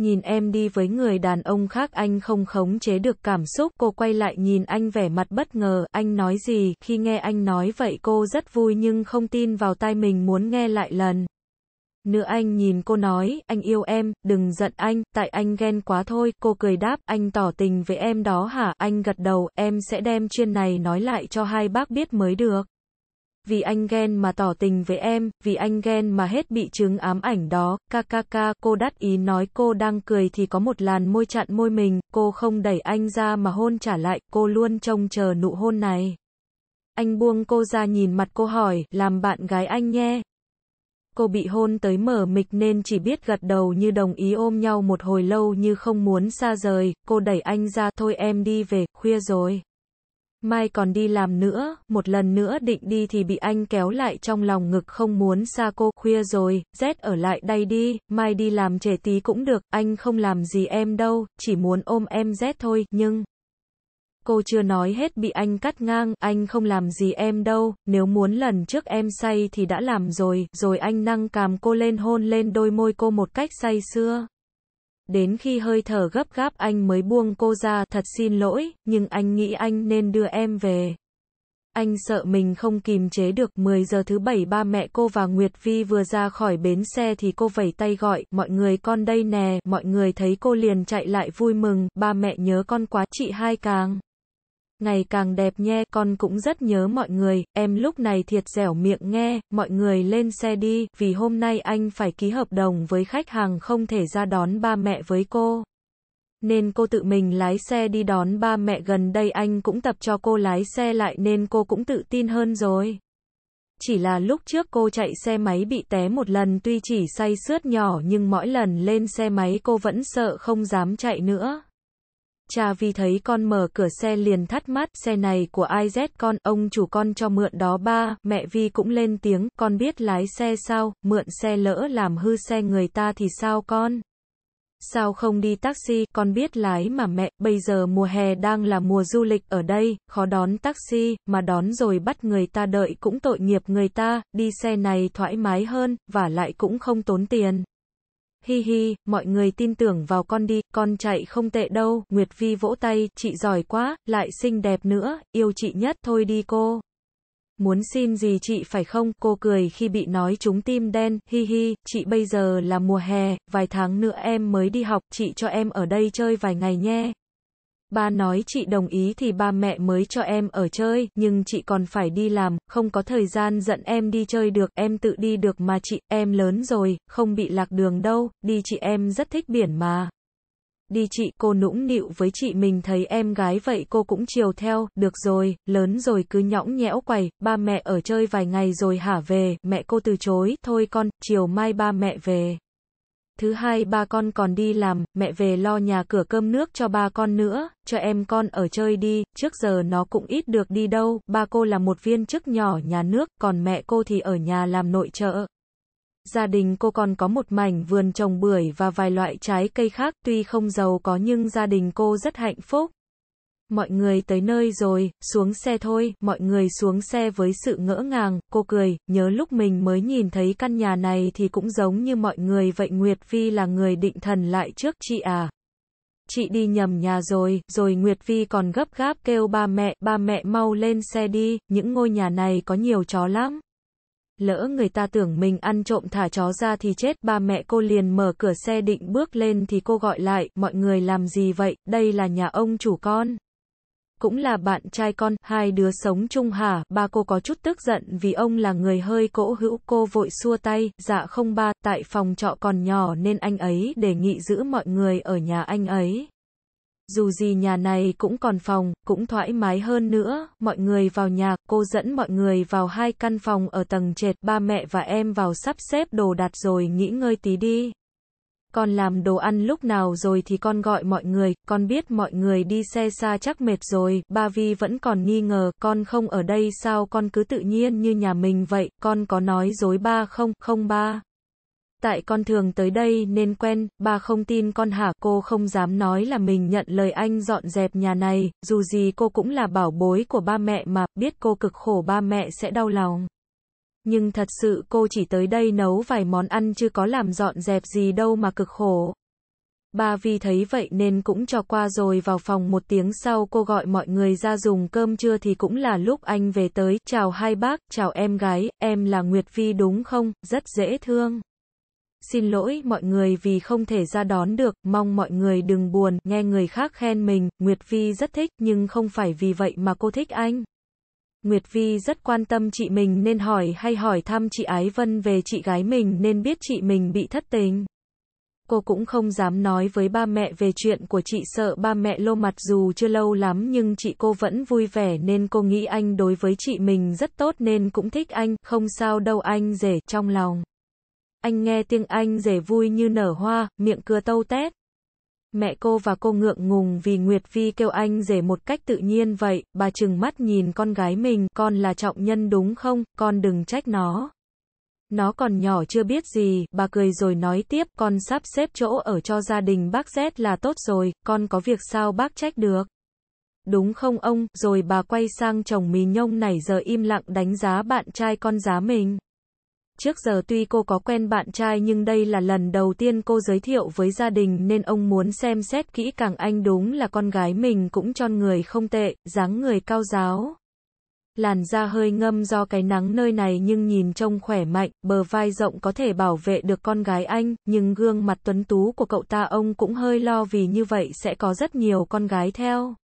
nhìn em đi với người đàn ông khác anh không khống chế được cảm xúc. Cô quay lại nhìn anh vẻ mặt bất ngờ, anh nói gì, khi nghe anh nói vậy cô rất vui nhưng không tin vào tai mình muốn nghe lại lần. Nữa anh nhìn cô nói, anh yêu em, đừng giận anh, tại anh ghen quá thôi, cô cười đáp, anh tỏ tình với em đó hả, anh gật đầu, em sẽ đem chuyên này nói lại cho hai bác biết mới được vì anh ghen mà tỏ tình với em, vì anh ghen mà hết bị chứng ám ảnh đó, kkk, cô đắt ý nói cô đang cười thì có một làn môi chặn môi mình, cô không đẩy anh ra mà hôn trả lại, cô luôn trông chờ nụ hôn này. Anh buông cô ra nhìn mặt cô hỏi, làm bạn gái anh nhé. Cô bị hôn tới mở mịch nên chỉ biết gật đầu như đồng ý ôm nhau một hồi lâu như không muốn xa rời, cô đẩy anh ra thôi em đi về, khuya rồi. Mai còn đi làm nữa, một lần nữa định đi thì bị anh kéo lại trong lòng ngực không muốn xa cô, khuya rồi, rét ở lại đây đi, Mai đi làm trễ tí cũng được, anh không làm gì em đâu, chỉ muốn ôm em rét thôi, nhưng... Cô chưa nói hết bị anh cắt ngang, anh không làm gì em đâu, nếu muốn lần trước em say thì đã làm rồi, rồi anh nâng càm cô lên hôn lên đôi môi cô một cách say xưa đến khi hơi thở gấp gáp anh mới buông cô ra, thật xin lỗi, nhưng anh nghĩ anh nên đưa em về. Anh sợ mình không kìm chế được, 10 giờ thứ bảy ba mẹ cô và Nguyệt Vi vừa ra khỏi bến xe thì cô vẩy tay gọi, mọi người con đây nè, mọi người thấy cô liền chạy lại vui mừng, ba mẹ nhớ con quá, chị hai càng ngày càng đẹp nhé, con cũng rất nhớ mọi người, em lúc này thiệt dẻo miệng nghe, mọi người lên xe đi, vì hôm nay anh phải ký hợp đồng với khách hàng không thể ra đón ba mẹ với cô. Nên cô tự mình lái xe đi đón ba mẹ gần đây anh cũng tập cho cô lái xe lại nên cô cũng tự tin hơn rồi. Chỉ là lúc trước cô chạy xe máy bị té một lần tuy chỉ say sướt nhỏ nhưng mỗi lần lên xe máy cô vẫn sợ không dám chạy nữa cha vi thấy con mở cửa xe liền thắt mắt, xe này của ai z con, ông chủ con cho mượn đó ba, mẹ vi cũng lên tiếng, con biết lái xe sao, mượn xe lỡ làm hư xe người ta thì sao con? Sao không đi taxi, con biết lái mà mẹ, bây giờ mùa hè đang là mùa du lịch ở đây, khó đón taxi, mà đón rồi bắt người ta đợi cũng tội nghiệp người ta, đi xe này thoải mái hơn, và lại cũng không tốn tiền hi hi, mọi người tin tưởng vào con đi, con chạy không tệ đâu, Nguyệt Vi vỗ tay, chị giỏi quá, lại xinh đẹp nữa, yêu chị nhất, thôi đi cô. Muốn xin gì chị phải không? Cô cười khi bị nói trúng tim đen, hi hi, chị bây giờ là mùa hè, vài tháng nữa em mới đi học, chị cho em ở đây chơi vài ngày nhé, Ba nói chị đồng ý thì ba mẹ mới cho em ở chơi, nhưng chị còn phải đi làm, không có thời gian dẫn em đi chơi được, em tự đi được mà chị, em lớn rồi, không bị lạc đường đâu, đi chị em rất thích biển mà. Đi chị, cô nũng nịu với chị mình thấy em gái vậy cô cũng chiều theo, được rồi, lớn rồi cứ nhõng nhẽo quầy, ba mẹ ở chơi vài ngày rồi hả về, mẹ cô từ chối, thôi con, chiều mai ba mẹ về thứ hai ba con còn đi làm, mẹ về lo nhà cửa cơm nước cho ba con nữa, cho em con ở chơi đi, trước giờ nó cũng ít được đi đâu, ba cô là một viên chức nhỏ nhà nước, còn mẹ cô thì ở nhà làm nội trợ. Gia đình cô còn có một mảnh vườn trồng bưởi và vài loại trái cây khác, tuy không giàu có nhưng gia đình cô rất hạnh phúc. Mọi người tới nơi rồi, xuống xe thôi, mọi người xuống xe với sự ngỡ ngàng, cô cười, nhớ lúc mình mới nhìn thấy căn nhà này thì cũng giống như mọi người vậy Nguyệt Vi là người định thần lại trước chị à. Chị đi nhầm nhà rồi, rồi Nguyệt Vi còn gấp gáp kêu ba mẹ, ba mẹ mau lên xe đi, những ngôi nhà này có nhiều chó lắm lỡ người ta tưởng mình ăn trộm thả chó ra thì chết, ba mẹ cô liền mở cửa xe định bước lên thì cô gọi lại, mọi người làm gì vậy, đây là nhà ông chủ con cũng là bạn trai con, hai đứa sống chung hả, ba cô có chút tức giận vì ông là người hơi cỗ hữu cô vội xua tay, dạ không ba, tại phòng trọ còn nhỏ nên anh ấy đề nghị giữ mọi người ở nhà anh ấy. Dù gì nhà này cũng còn phòng, cũng thoải mái hơn nữa, mọi người vào nhà, cô dẫn mọi người vào hai căn phòng ở tầng trệt, ba mẹ và em vào sắp xếp đồ đạc rồi nghỉ ngơi tí đi con làm đồ ăn lúc nào rồi thì con gọi mọi người, con biết mọi người đi xe xa chắc mệt rồi, ba Vi vẫn còn nghi ngờ, con không ở đây sao con cứ tự nhiên như nhà mình vậy, con có nói dối ba không, không ba. Tại con thường tới đây nên quen, ba không tin con hả, cô không dám nói là mình nhận lời anh dọn dẹp nhà này, dù gì cô cũng là bảo bối của ba mẹ mà, biết cô cực khổ ba mẹ sẽ đau lòng. Nhưng thật sự cô chỉ tới đây nấu vài món ăn chứ có làm dọn dẹp gì đâu mà cực khổ. Bà Vi thấy vậy nên cũng cho qua rồi vào phòng một tiếng sau cô gọi mọi người ra dùng cơm trưa thì cũng là lúc anh về tới. Chào hai bác, chào em gái, em là Nguyệt Vi đúng không? Rất dễ thương. Xin lỗi mọi người vì không thể ra đón được, mong mọi người đừng buồn, nghe người khác khen mình, Nguyệt Vi rất thích nhưng không phải vì vậy mà cô thích anh. Nguyệt Vi rất quan tâm chị mình nên hỏi hay hỏi thăm chị Ái Vân về chị gái mình nên biết chị mình bị thất tình. Cô cũng không dám nói với ba mẹ về chuyện của chị sợ ba mẹ lô mặt dù chưa lâu lắm nhưng chị cô vẫn vui vẻ nên cô nghĩ anh đối với chị mình rất tốt nên cũng thích anh, không sao đâu anh rể trong lòng. Anh nghe tiếng anh rể vui như nở hoa, miệng cưa tâu tét. Mẹ cô và cô ngượng ngùng vì Nguyệt Vi kêu anh rể một cách tự nhiên vậy, bà chừng mắt nhìn con gái mình, con là trọng nhân đúng không, con đừng trách nó. Nó còn nhỏ chưa biết gì, bà cười rồi nói tiếp, con sắp xếp chỗ ở cho gia đình bác Z là tốt rồi, con có việc sao bác trách được. Đúng không ông, rồi bà quay sang chồng mì nhông này giờ im lặng đánh giá bạn trai con giá mình. Trước giờ tuy cô có quen bạn trai nhưng đây là lần đầu tiên cô giới thiệu với gia đình nên ông muốn xem xét kỹ càng anh đúng là con gái mình cũng cho người không tệ, dáng người cao giáo. Làn da hơi ngâm do cái nắng nơi này nhưng nhìn trông khỏe mạnh, bờ vai rộng có thể bảo vệ được con gái anh, nhưng gương mặt tuấn tú của cậu ta ông cũng hơi lo vì như vậy sẽ có rất nhiều con gái theo.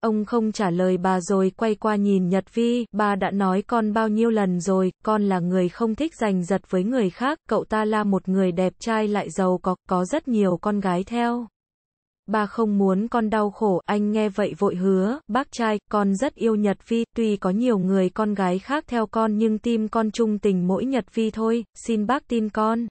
Ông không trả lời bà rồi quay qua nhìn Nhật Vi, bà đã nói con bao nhiêu lần rồi, con là người không thích giành giật với người khác, cậu ta là một người đẹp trai lại giàu có, có rất nhiều con gái theo. Bà không muốn con đau khổ, anh nghe vậy vội hứa, bác trai, con rất yêu Nhật Vi, tuy có nhiều người con gái khác theo con nhưng tim con trung tình mỗi Nhật Vi thôi, xin bác tin con.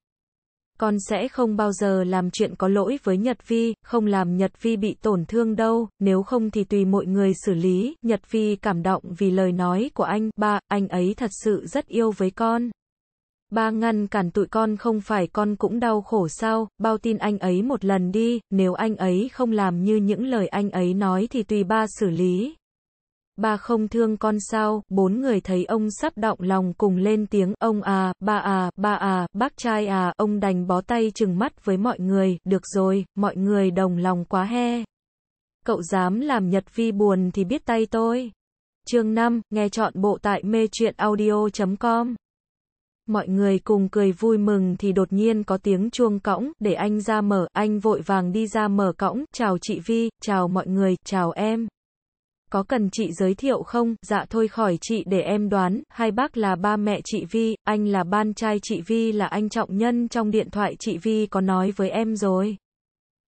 Con sẽ không bao giờ làm chuyện có lỗi với Nhật Vi, không làm Nhật Vi bị tổn thương đâu, nếu không thì tùy mọi người xử lý. Nhật Vi cảm động vì lời nói của anh, ba, anh ấy thật sự rất yêu với con. Ba ngăn cản tụi con không phải con cũng đau khổ sao, bao tin anh ấy một lần đi, nếu anh ấy không làm như những lời anh ấy nói thì tùy ba xử lý ba không thương con sao, bốn người thấy ông sắp động lòng cùng lên tiếng, ông à, ba à, ba à, bác trai à, ông đành bó tay chừng mắt với mọi người, được rồi, mọi người đồng lòng quá he. Cậu dám làm Nhật Phi buồn thì biết tay tôi. Chương 5, nghe chọn bộ tại mê truyện audio.com Mọi người cùng cười vui mừng thì đột nhiên có tiếng chuông cõng, để anh ra mở, anh vội vàng đi ra mở cõng, chào chị Vi, chào mọi người, chào em có cần chị giới thiệu không? Dạ thôi khỏi chị để em đoán, hai bác là ba mẹ chị Vi, anh là ban trai chị Vi là anh trọng nhân trong điện thoại chị Vi có nói với em rồi.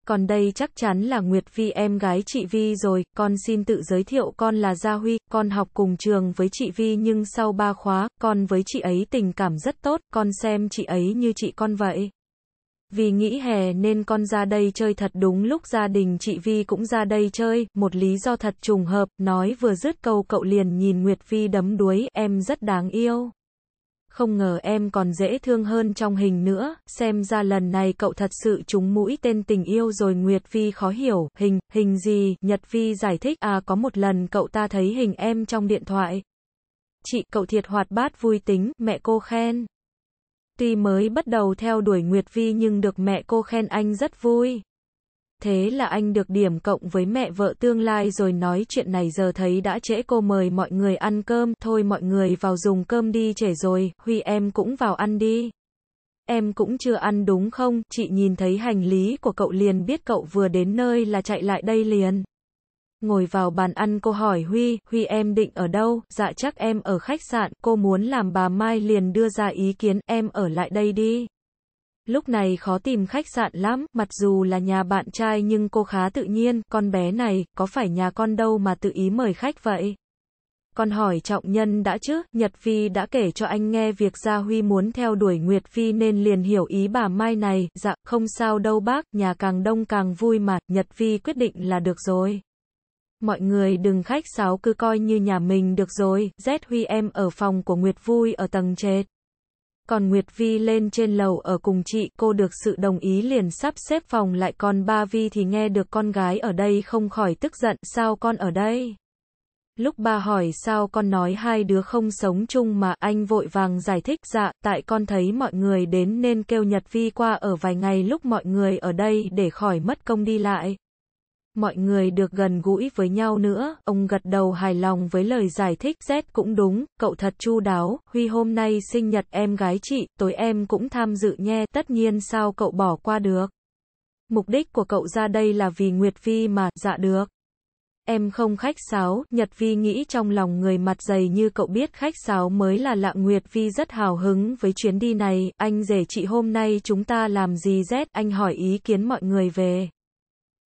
Còn đây chắc chắn là Nguyệt Vi em gái chị Vi rồi, con xin tự giới thiệu con là Gia Huy, con học cùng trường với chị Vi nhưng sau ba khóa, con với chị ấy tình cảm rất tốt, con xem chị ấy như chị con vậy. Vì nghĩ hè nên con ra đây chơi thật đúng lúc gia đình chị Vi cũng ra đây chơi, một lý do thật trùng hợp, nói vừa dứt câu cậu liền nhìn Nguyệt Vi đấm đuối, em rất đáng yêu. Không ngờ em còn dễ thương hơn trong hình nữa, xem ra lần này cậu thật sự trúng mũi tên tình yêu rồi Nguyệt Vi khó hiểu, hình, hình gì, Nhật Vi giải thích à có một lần cậu ta thấy hình em trong điện thoại. Chị cậu thiệt hoạt bát vui tính, mẹ cô khen. Tuy mới bắt đầu theo đuổi Nguyệt Vi nhưng được mẹ cô khen anh rất vui. Thế là anh được điểm cộng với mẹ vợ tương lai rồi nói chuyện này giờ thấy đã trễ cô mời mọi người ăn cơm, thôi mọi người vào dùng cơm đi trễ rồi, Huy em cũng vào ăn đi. Em cũng chưa ăn đúng không, chị nhìn thấy hành lý của cậu liền biết cậu vừa đến nơi là chạy lại đây liền ngồi vào bàn ăn cô hỏi Huy, Huy em định ở đâu, dạ chắc em ở khách sạn, cô muốn làm bà Mai liền đưa ra ý kiến, em ở lại đây đi. Lúc này khó tìm khách sạn lắm, mặc dù là nhà bạn trai nhưng cô khá tự nhiên, con bé này, có phải nhà con đâu mà tự ý mời khách vậy? Con hỏi trọng nhân đã chứ, Nhật Phi đã kể cho anh nghe việc Gia Huy muốn theo đuổi Nguyệt Phi nên liền hiểu ý bà Mai này, dạ, không sao đâu bác, nhà càng đông càng vui mà, Nhật Phi quyết định là được rồi mọi người đừng khách sáo cứ coi như nhà mình được rồi, Z Huy em ở phòng của Nguyệt Vui ở tầng trệt. Còn Nguyệt Vi lên trên lầu ở cùng chị, cô được sự đồng ý liền sắp xếp phòng lại còn ba Vi thì nghe được con gái ở đây không khỏi tức giận, sao con ở đây? Lúc ba hỏi sao con nói hai đứa không sống chung mà anh vội vàng giải thích dạ, tại con thấy mọi người đến nên kêu Nhật Vi qua ở vài ngày lúc mọi người ở đây để khỏi mất công đi lại mọi người được gần gũi với nhau nữa. Ông gật đầu hài lòng với lời giải thích, Z cũng đúng, cậu thật chu đáo, Huy hôm nay sinh nhật em gái chị, tối em cũng tham dự nhé, tất nhiên sao cậu bỏ qua được. Mục đích của cậu ra đây là vì Nguyệt Phi mà, dạ được. Em không khách sáo, Nhật Vi nghĩ trong lòng người mặt dày như cậu biết khách sáo mới là lạ Nguyệt Vi rất hào hứng với chuyến đi này, anh rể chị hôm nay chúng ta làm gì rét, anh hỏi ý kiến mọi người về.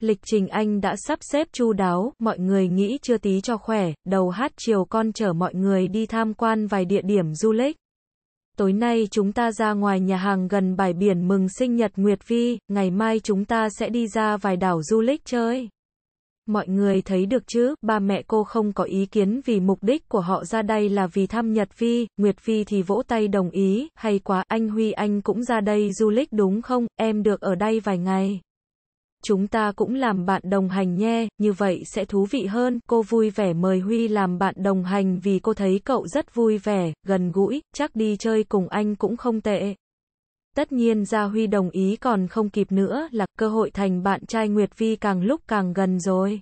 Lịch trình anh đã sắp xếp chu đáo, mọi người nghĩ chưa tí cho khỏe, đầu hát chiều con chở mọi người đi tham quan vài địa điểm du lịch. Tối nay chúng ta ra ngoài nhà hàng gần bãi biển mừng sinh nhật Nguyệt Vi, ngày mai chúng ta sẽ đi ra vài đảo du lịch chơi. Mọi người thấy được chứ, ba mẹ cô không có ý kiến vì mục đích của họ ra đây là vì thăm Nhật Vi, Nguyệt Vi thì vỗ tay đồng ý, hay quá, anh Huy anh cũng ra đây du lịch đúng không, em được ở đây vài ngày chúng ta cũng làm bạn đồng hành nhé, như vậy sẽ thú vị hơn. Cô vui vẻ mời Huy làm bạn đồng hành vì cô thấy cậu rất vui vẻ, gần gũi, chắc đi chơi cùng anh cũng không tệ. Tất nhiên Gia Huy đồng ý còn không kịp nữa là cơ hội thành bạn trai Nguyệt Vi càng lúc càng gần rồi.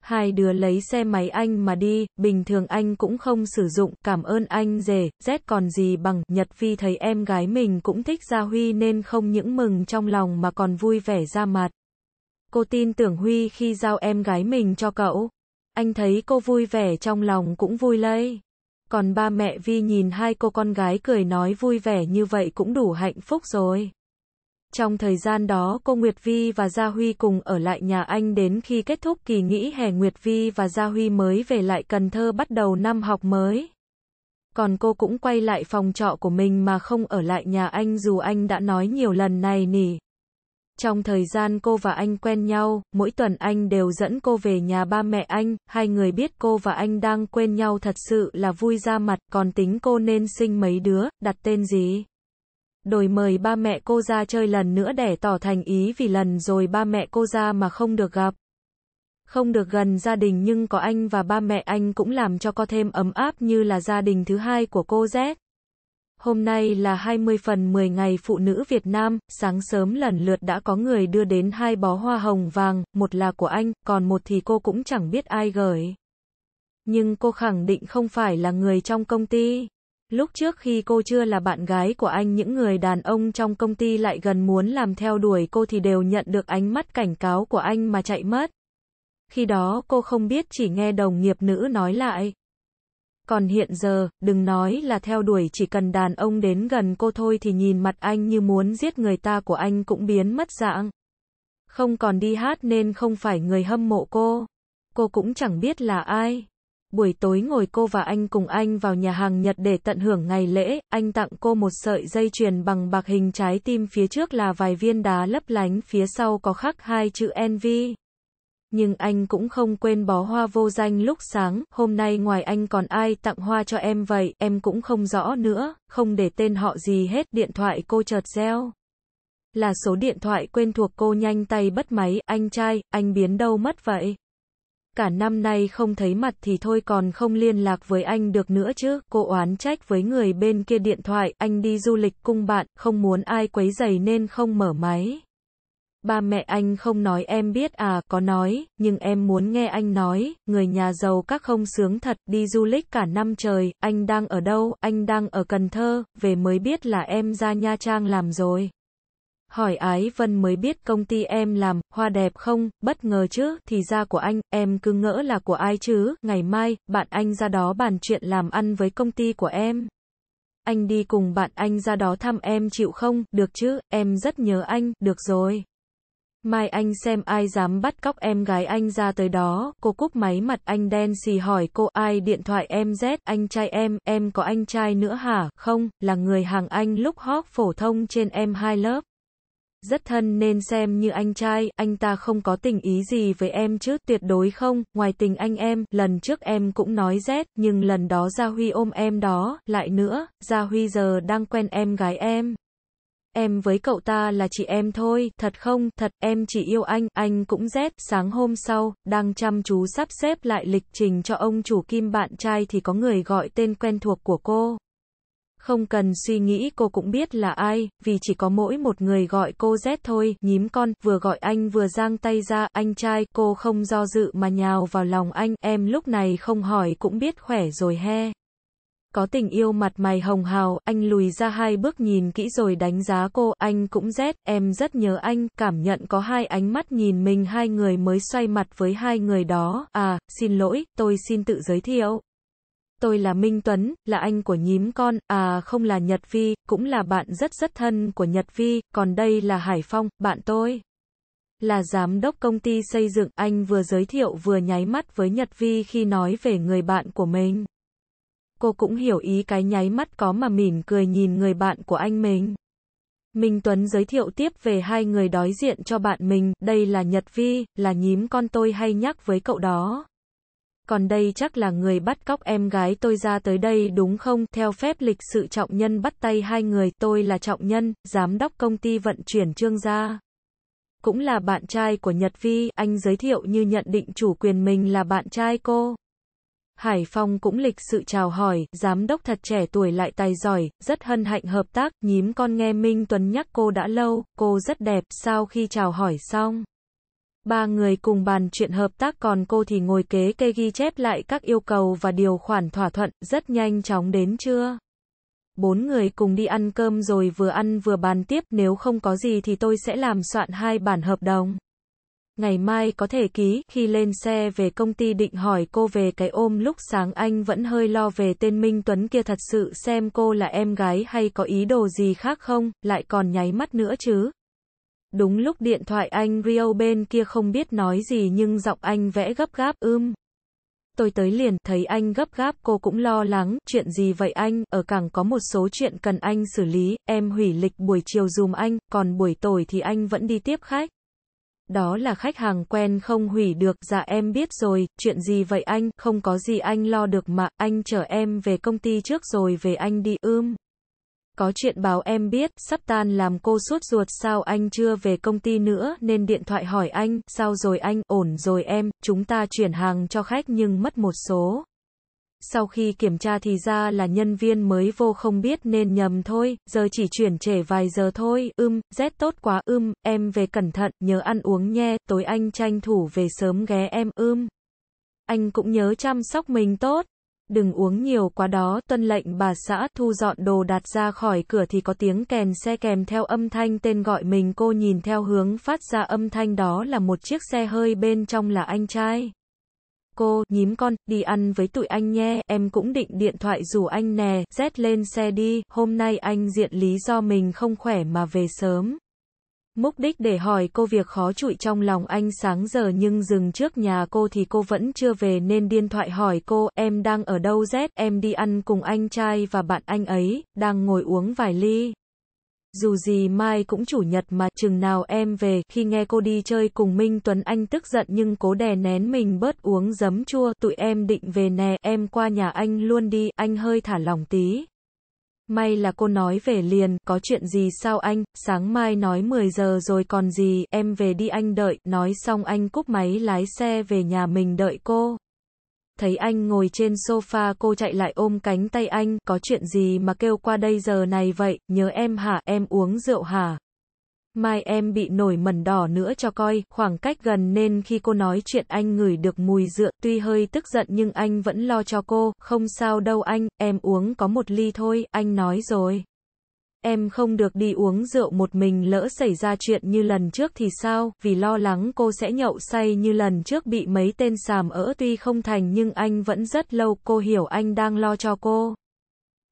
Hai đứa lấy xe máy anh mà đi, bình thường anh cũng không sử dụng, cảm ơn anh rể, Z còn gì bằng, Nhật Phi thấy em gái mình cũng thích Gia Huy nên không những mừng trong lòng mà còn vui vẻ ra mặt. Cô tin tưởng Huy khi giao em gái mình cho cậu. Anh thấy cô vui vẻ trong lòng cũng vui lây. Còn ba mẹ Vi nhìn hai cô con gái cười nói vui vẻ như vậy cũng đủ hạnh phúc rồi. Trong thời gian đó cô Nguyệt Vi và Gia Huy cùng ở lại nhà anh đến khi kết thúc kỳ nghỉ hè Nguyệt Vi và Gia Huy mới về lại Cần Thơ bắt đầu năm học mới. Còn cô cũng quay lại phòng trọ của mình mà không ở lại nhà anh dù anh đã nói nhiều lần này nỉ. Trong thời gian cô và anh quen nhau, mỗi tuần anh đều dẫn cô về nhà ba mẹ anh, hai người biết cô và anh đang quen nhau thật sự là vui ra mặt, còn tính cô nên sinh mấy đứa, đặt tên gì? Đổi mời ba mẹ cô ra chơi lần nữa để tỏ thành ý vì lần rồi ba mẹ cô ra mà không được gặp. Không được gần gia đình nhưng có anh và ba mẹ anh cũng làm cho có thêm ấm áp như là gia đình thứ hai của cô Z. Hôm nay là 20 phần 10 ngày phụ nữ Việt Nam, sáng sớm lần lượt đã có người đưa đến hai bó hoa hồng vàng, một là của anh, còn một thì cô cũng chẳng biết ai gửi. Nhưng cô khẳng định không phải là người trong công ty. Lúc trước khi cô chưa là bạn gái của anh những người đàn ông trong công ty lại gần muốn làm theo đuổi cô thì đều nhận được ánh mắt cảnh cáo của anh mà chạy mất. Khi đó cô không biết chỉ nghe đồng nghiệp nữ nói lại. Còn hiện giờ, đừng nói là theo đuổi chỉ cần đàn ông đến gần cô thôi thì nhìn mặt anh như muốn giết người ta của anh cũng biến mất dạng. Không còn đi hát nên không phải người hâm mộ cô. Cô cũng chẳng biết là ai. Buổi tối ngồi cô và anh cùng anh vào nhà hàng Nhật để tận hưởng ngày lễ, anh tặng cô một sợi dây chuyền bằng bạc hình trái tim phía trước là vài viên đá lấp lánh phía sau có khắc hai chữ NV nhưng anh cũng không quên bó hoa vô danh lúc sáng, hôm nay ngoài anh còn ai tặng hoa cho em vậy, em cũng không rõ nữa, không để tên họ gì hết, điện thoại cô chợt reo. Là số điện thoại quen thuộc cô nhanh tay bắt máy, anh trai, anh biến đâu mất vậy? Cả năm nay không thấy mặt thì thôi còn không liên lạc với anh được nữa chứ, cô oán trách với người bên kia điện thoại, anh đi du lịch cung bạn, không muốn ai quấy giày nên không mở máy ba mẹ anh không nói em biết à, có nói, nhưng em muốn nghe anh nói, người nhà giàu các không sướng thật, đi du lịch cả năm trời, anh đang ở đâu, anh đang ở Cần Thơ, về mới biết là em ra Nha Trang làm rồi. Hỏi Ái Vân mới biết công ty em làm, hoa đẹp không, bất ngờ chứ, thì ra của anh, em cứ ngỡ là của ai chứ, ngày mai, bạn anh ra đó bàn chuyện làm ăn với công ty của em anh đi cùng bạn anh ra đó thăm em chịu không, được chứ, em rất nhớ anh, được rồi. Mai anh xem ai dám bắt cóc em gái anh ra tới đó, cô cúp máy mặt anh đen xì hỏi cô ai điện thoại em Z, anh trai em, em có anh trai nữa hả, không, là người hàng anh lúc hót phổ thông trên em hai lớp. Rất thân nên xem như anh trai, anh ta không có tình ý gì với em chứ, tuyệt đối không, ngoài tình anh em, lần trước em cũng nói Z, nhưng lần đó Gia Huy ôm em đó, lại nữa, Gia Huy giờ đang quen em gái em em với cậu ta là chị em thôi, thật không, thật, em chỉ yêu anh, anh cũng rét. Sáng hôm sau, đang chăm chú sắp xếp lại lịch trình cho ông chủ kim bạn trai thì có người gọi tên quen thuộc của cô. Không cần suy nghĩ cô cũng biết là ai, vì chỉ có mỗi một người gọi cô Z thôi, nhím con, vừa gọi anh vừa giang tay ra, anh trai, cô không do dự mà nhào vào lòng anh, em lúc này không hỏi cũng biết khỏe rồi he có tình yêu mặt mày hồng hào, anh lùi ra hai bước nhìn kỹ rồi đánh giá cô, anh cũng rét, em rất nhớ anh, cảm nhận có hai ánh mắt nhìn mình hai người mới xoay mặt với hai người đó, à, xin lỗi, tôi xin tự giới thiệu. Tôi là Minh Tuấn, là anh của nhím con, à không là Nhật Phi, cũng là bạn rất rất thân của Nhật Phi, còn đây là Hải Phong, bạn tôi. Là giám đốc công ty xây dựng, anh vừa giới thiệu vừa nháy mắt với Nhật Vi khi nói về người bạn của mình cô cũng hiểu ý cái nháy mắt có mà mỉm cười nhìn người bạn của anh mình. Minh Tuấn giới thiệu tiếp về hai người đối diện cho bạn mình, đây là Nhật Vi, là nhím con tôi hay nhắc với cậu đó. Còn đây chắc là người bắt cóc em gái tôi ra tới đây đúng không? Theo phép lịch sự trọng nhân bắt tay hai người, tôi là trọng nhân, giám đốc công ty vận chuyển trương gia. Cũng là bạn trai của Nhật Vi, anh giới thiệu như nhận định chủ quyền mình là bạn trai cô. Hải Phong cũng lịch sự chào hỏi, giám đốc thật trẻ tuổi lại tài giỏi, rất hân hạnh hợp tác, nhím con nghe Minh Tuấn nhắc cô đã lâu, cô rất đẹp, sau khi chào hỏi xong. Ba người cùng bàn chuyện hợp tác còn cô thì ngồi kế cây ghi chép lại các yêu cầu và điều khoản thỏa thuận, rất nhanh chóng đến trưa. Bốn người cùng đi ăn cơm rồi vừa ăn vừa bàn tiếp, nếu không có gì thì tôi sẽ làm soạn hai bản hợp đồng ngày mai có thể ký. Khi lên xe về công ty định hỏi cô về cái ôm lúc sáng anh vẫn hơi lo về tên Minh Tuấn kia thật sự xem cô là em gái hay có ý đồ gì khác không, lại còn nháy mắt nữa chứ. Đúng lúc điện thoại anh Rio bên kia không biết nói gì nhưng giọng anh vẽ gấp gáp ưm. Tôi tới liền, thấy anh gấp gáp cô cũng lo lắng, chuyện gì vậy anh, ở cảng có một số chuyện cần anh xử lý, em hủy lịch buổi chiều dùm anh, còn buổi tối thì anh vẫn đi tiếp khách. Đó là khách hàng quen không hủy được, dạ em biết rồi, chuyện gì vậy anh, không có gì anh lo được mà, anh chở em về công ty trước rồi về anh đi, ưm. Có chuyện báo em biết, sắp tan làm cô suốt ruột sao anh chưa về công ty nữa nên điện thoại hỏi anh, sao rồi anh, ổn rồi em, chúng ta chuyển hàng cho khách nhưng mất một số sau khi kiểm tra thì ra là nhân viên mới vô không biết nên nhầm thôi, giờ chỉ chuyển trễ vài giờ thôi, ưm, rét tốt quá, ưm, em về cẩn thận, nhớ ăn uống nhé, tối anh tranh thủ về sớm ghé em, ưm. Anh cũng nhớ chăm sóc mình tốt, đừng uống nhiều quá đó, tuân lệnh bà xã thu dọn đồ đặt ra khỏi cửa thì có tiếng kèn xe kèm theo âm thanh tên gọi mình cô nhìn theo hướng phát ra âm thanh đó là một chiếc xe hơi bên trong là anh trai cô, nhím con, đi ăn với tụi anh nhé, em cũng định điện thoại rủ anh nè, rét lên xe đi, hôm nay anh diện lý do mình không khỏe mà về sớm. Mục đích để hỏi cô việc khó trụi trong lòng anh sáng giờ nhưng dừng trước nhà cô thì cô vẫn chưa về nên điện thoại hỏi cô, em đang ở đâu Z, em đi ăn cùng anh trai và bạn anh ấy, đang ngồi uống vài ly. Dù gì mai cũng chủ nhật mà chừng nào em về, khi nghe cô đi chơi cùng Minh Tuấn Anh tức giận nhưng cố đè nén mình bớt uống giấm chua, tụi em định về nè, em qua nhà anh luôn đi, anh hơi thả lòng tí. May là cô nói về liền, có chuyện gì sao anh, sáng mai nói 10 giờ rồi còn gì, em về đi anh đợi, nói xong anh cúp máy lái xe về nhà mình đợi cô thấy anh ngồi trên sofa cô chạy lại ôm cánh tay anh, có chuyện gì mà kêu qua đây giờ này vậy, nhớ em hả, em uống rượu hả? Mai em bị nổi mẩn đỏ nữa cho coi, khoảng cách gần nên khi cô nói chuyện anh ngửi được mùi rượu, tuy hơi tức giận nhưng anh vẫn lo cho cô, không sao đâu anh, em uống có một ly thôi, anh nói rồi. Em không được đi uống rượu một mình lỡ xảy ra chuyện như lần trước thì sao, vì lo lắng cô sẽ nhậu say như lần trước bị mấy tên sàm ở tuy không thành nhưng anh vẫn rất lâu, cô hiểu anh đang lo cho cô.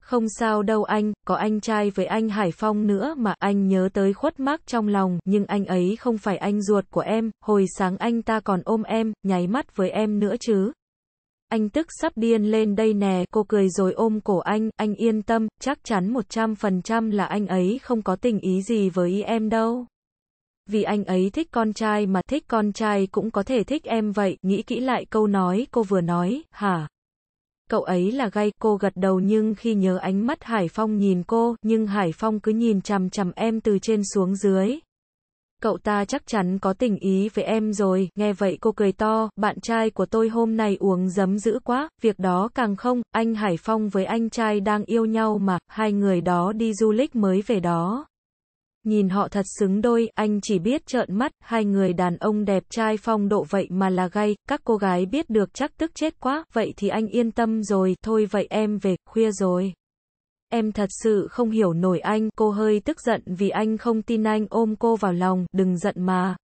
Không sao đâu anh, có anh trai với anh Hải Phong nữa mà anh nhớ tới khuất mắc trong lòng, nhưng anh ấy không phải anh ruột của em, hồi sáng anh ta còn ôm em, nháy mắt với em nữa chứ. Anh tức sắp điên lên đây nè, cô cười rồi ôm cổ anh, anh yên tâm, chắc chắn 100% là anh ấy không có tình ý gì với em đâu. Vì anh ấy thích con trai mà thích con trai cũng có thể thích em vậy, nghĩ kỹ lại câu nói cô vừa nói, hả? Cậu ấy là gay, cô gật đầu nhưng khi nhớ ánh mắt Hải Phong nhìn cô, nhưng Hải Phong cứ nhìn chằm chằm em từ trên xuống dưới, cậu ta chắc chắn có tình ý với em rồi, nghe vậy cô cười to, bạn trai của tôi hôm nay uống giấm dữ quá, việc đó càng không, anh Hải Phong với anh trai đang yêu nhau mà, hai người đó đi du lịch mới về đó. Nhìn họ thật xứng đôi, anh chỉ biết trợn mắt, hai người đàn ông đẹp trai phong độ vậy mà là gay, các cô gái biết được chắc tức chết quá, vậy thì anh yên tâm rồi, thôi vậy em về, khuya rồi em thật sự không hiểu nổi anh, cô hơi tức giận vì anh không tin anh ôm cô vào lòng, đừng giận mà.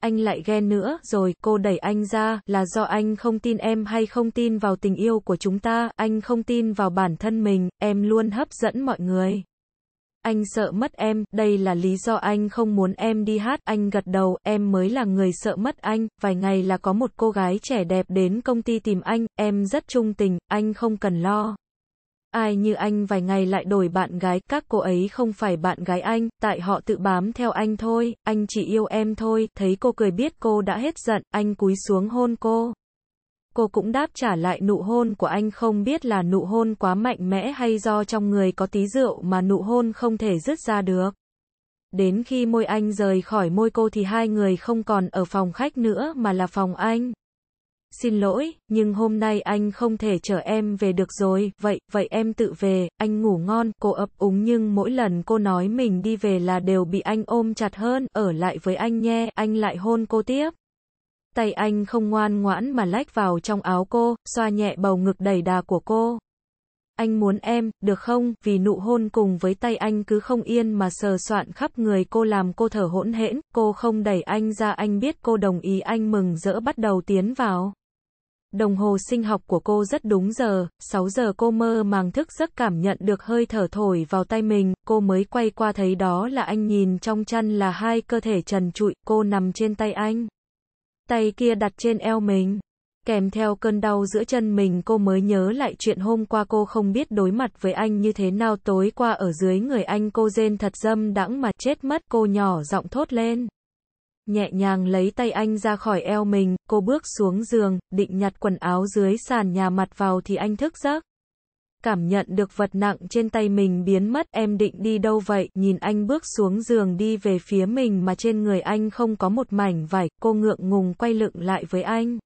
Anh lại ghen nữa, rồi, cô đẩy anh ra, là do anh không tin em hay không tin vào tình yêu của chúng ta, anh không tin vào bản thân mình, em luôn hấp dẫn mọi người. Anh sợ mất em, đây là lý do anh không muốn em đi hát, anh gật đầu, em mới là người sợ mất anh, vài ngày là có một cô gái trẻ đẹp đến công ty tìm anh, em rất trung tình, anh không cần lo. Ai như anh vài ngày lại đổi bạn gái, các cô ấy không phải bạn gái anh, tại họ tự bám theo anh thôi, anh chỉ yêu em thôi, thấy cô cười biết cô đã hết giận, anh cúi xuống hôn cô. Cô cũng đáp trả lại nụ hôn của anh không biết là nụ hôn quá mạnh mẽ hay do trong người có tí rượu mà nụ hôn không thể dứt ra được. Đến khi môi anh rời khỏi môi cô thì hai người không còn ở phòng khách nữa mà là phòng anh xin lỗi, nhưng hôm nay anh không thể chở em về được rồi, vậy, vậy em tự về, anh ngủ ngon, cô ấp úng nhưng mỗi lần cô nói mình đi về là đều bị anh ôm chặt hơn, ở lại với anh nhé, anh lại hôn cô tiếp. Tay anh không ngoan ngoãn mà lách vào trong áo cô, xoa nhẹ bầu ngực đầy đà của cô. Anh muốn em, được không? Vì nụ hôn cùng với tay anh cứ không yên mà sờ soạn khắp người cô làm cô thở hỗn hễn, cô không đẩy anh ra anh biết cô đồng ý anh mừng rỡ bắt đầu tiến vào. Đồng hồ sinh học của cô rất đúng giờ, 6 giờ cô mơ màng thức giấc cảm nhận được hơi thở thổi vào tay mình, cô mới quay qua thấy đó là anh nhìn trong chăn là hai cơ thể trần trụi, cô nằm trên tay anh. Tay kia đặt trên eo mình. Kèm theo cơn đau giữa chân mình cô mới nhớ lại chuyện hôm qua cô không biết đối mặt với anh như thế nào tối qua ở dưới người anh cô rên thật dâm đãng mà chết mất cô nhỏ giọng thốt lên nhẹ nhàng lấy tay anh ra khỏi eo mình, cô bước xuống giường, định nhặt quần áo dưới sàn nhà mặt vào thì anh thức giấc. Cảm nhận được vật nặng trên tay mình biến mất em định đi đâu vậy, nhìn anh bước xuống giường đi về phía mình mà trên người anh không có một mảnh vải, cô ngượng ngùng quay lựng lại với anh.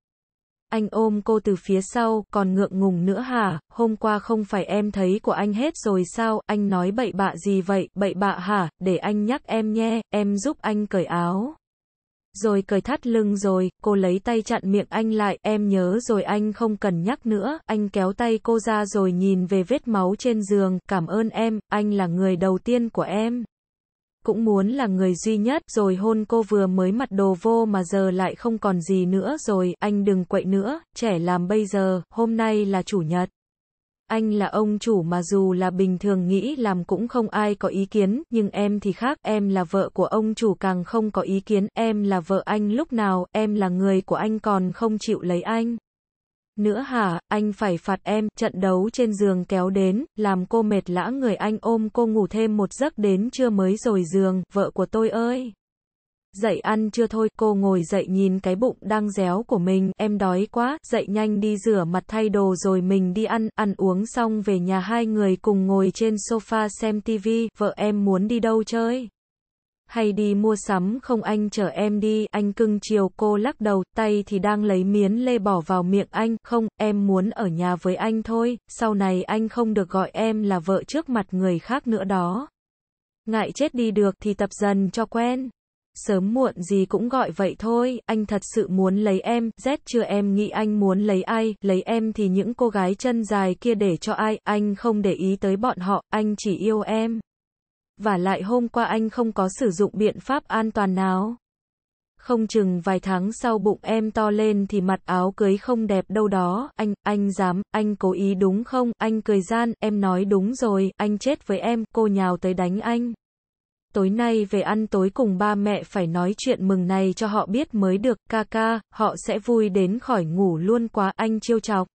Anh ôm cô từ phía sau, còn ngượng ngùng nữa hả, hôm qua không phải em thấy của anh hết rồi sao, anh nói bậy bạ gì vậy, bậy bạ hả, để anh nhắc em nhé, em giúp anh cởi áo rồi cởi thắt lưng rồi, cô lấy tay chặn miệng anh lại, em nhớ rồi anh không cần nhắc nữa, anh kéo tay cô ra rồi nhìn về vết máu trên giường, cảm ơn em, anh là người đầu tiên của em. Cũng muốn là người duy nhất, rồi hôn cô vừa mới mặt đồ vô mà giờ lại không còn gì nữa rồi, anh đừng quậy nữa, trẻ làm bây giờ, hôm nay là chủ nhật. Anh là ông chủ mà dù là bình thường nghĩ làm cũng không ai có ý kiến, nhưng em thì khác, em là vợ của ông chủ càng không có ý kiến, em là vợ anh lúc nào, em là người của anh còn không chịu lấy anh. Nữa hả, anh phải phạt em, trận đấu trên giường kéo đến, làm cô mệt lã người anh ôm cô ngủ thêm một giấc đến chưa mới rồi giường, vợ của tôi ơi. Dậy ăn chưa thôi, cô ngồi dậy nhìn cái bụng đang réo của mình, em đói quá, dậy nhanh đi rửa mặt thay đồ rồi mình đi ăn, ăn uống xong về nhà hai người cùng ngồi trên sofa xem tivi, vợ em muốn đi đâu chơi? Hay đi mua sắm không anh chở em đi, anh cưng chiều cô lắc đầu, tay thì đang lấy miến lê bỏ vào miệng anh, không, em muốn ở nhà với anh thôi, sau này anh không được gọi em là vợ trước mặt người khác nữa đó. Ngại chết đi được thì tập dần cho quen sớm muộn gì cũng gọi vậy thôi, anh thật sự muốn lấy em, Z chưa em nghĩ anh muốn lấy ai, lấy em thì những cô gái chân dài kia để cho ai, anh không để ý tới bọn họ, anh chỉ yêu em. Và lại hôm qua anh không có sử dụng biện pháp an toàn nào. Không chừng vài tháng sau bụng em to lên thì mặt áo cưới không đẹp đâu đó, anh, anh dám, anh cố ý đúng không, anh cười gian, em nói đúng rồi, anh chết với em, cô nhào tới đánh anh tối nay về ăn tối cùng ba mẹ phải nói chuyện mừng này cho họ biết mới được, ca ca, họ sẽ vui đến khỏi ngủ luôn quá, anh chiêu chọc.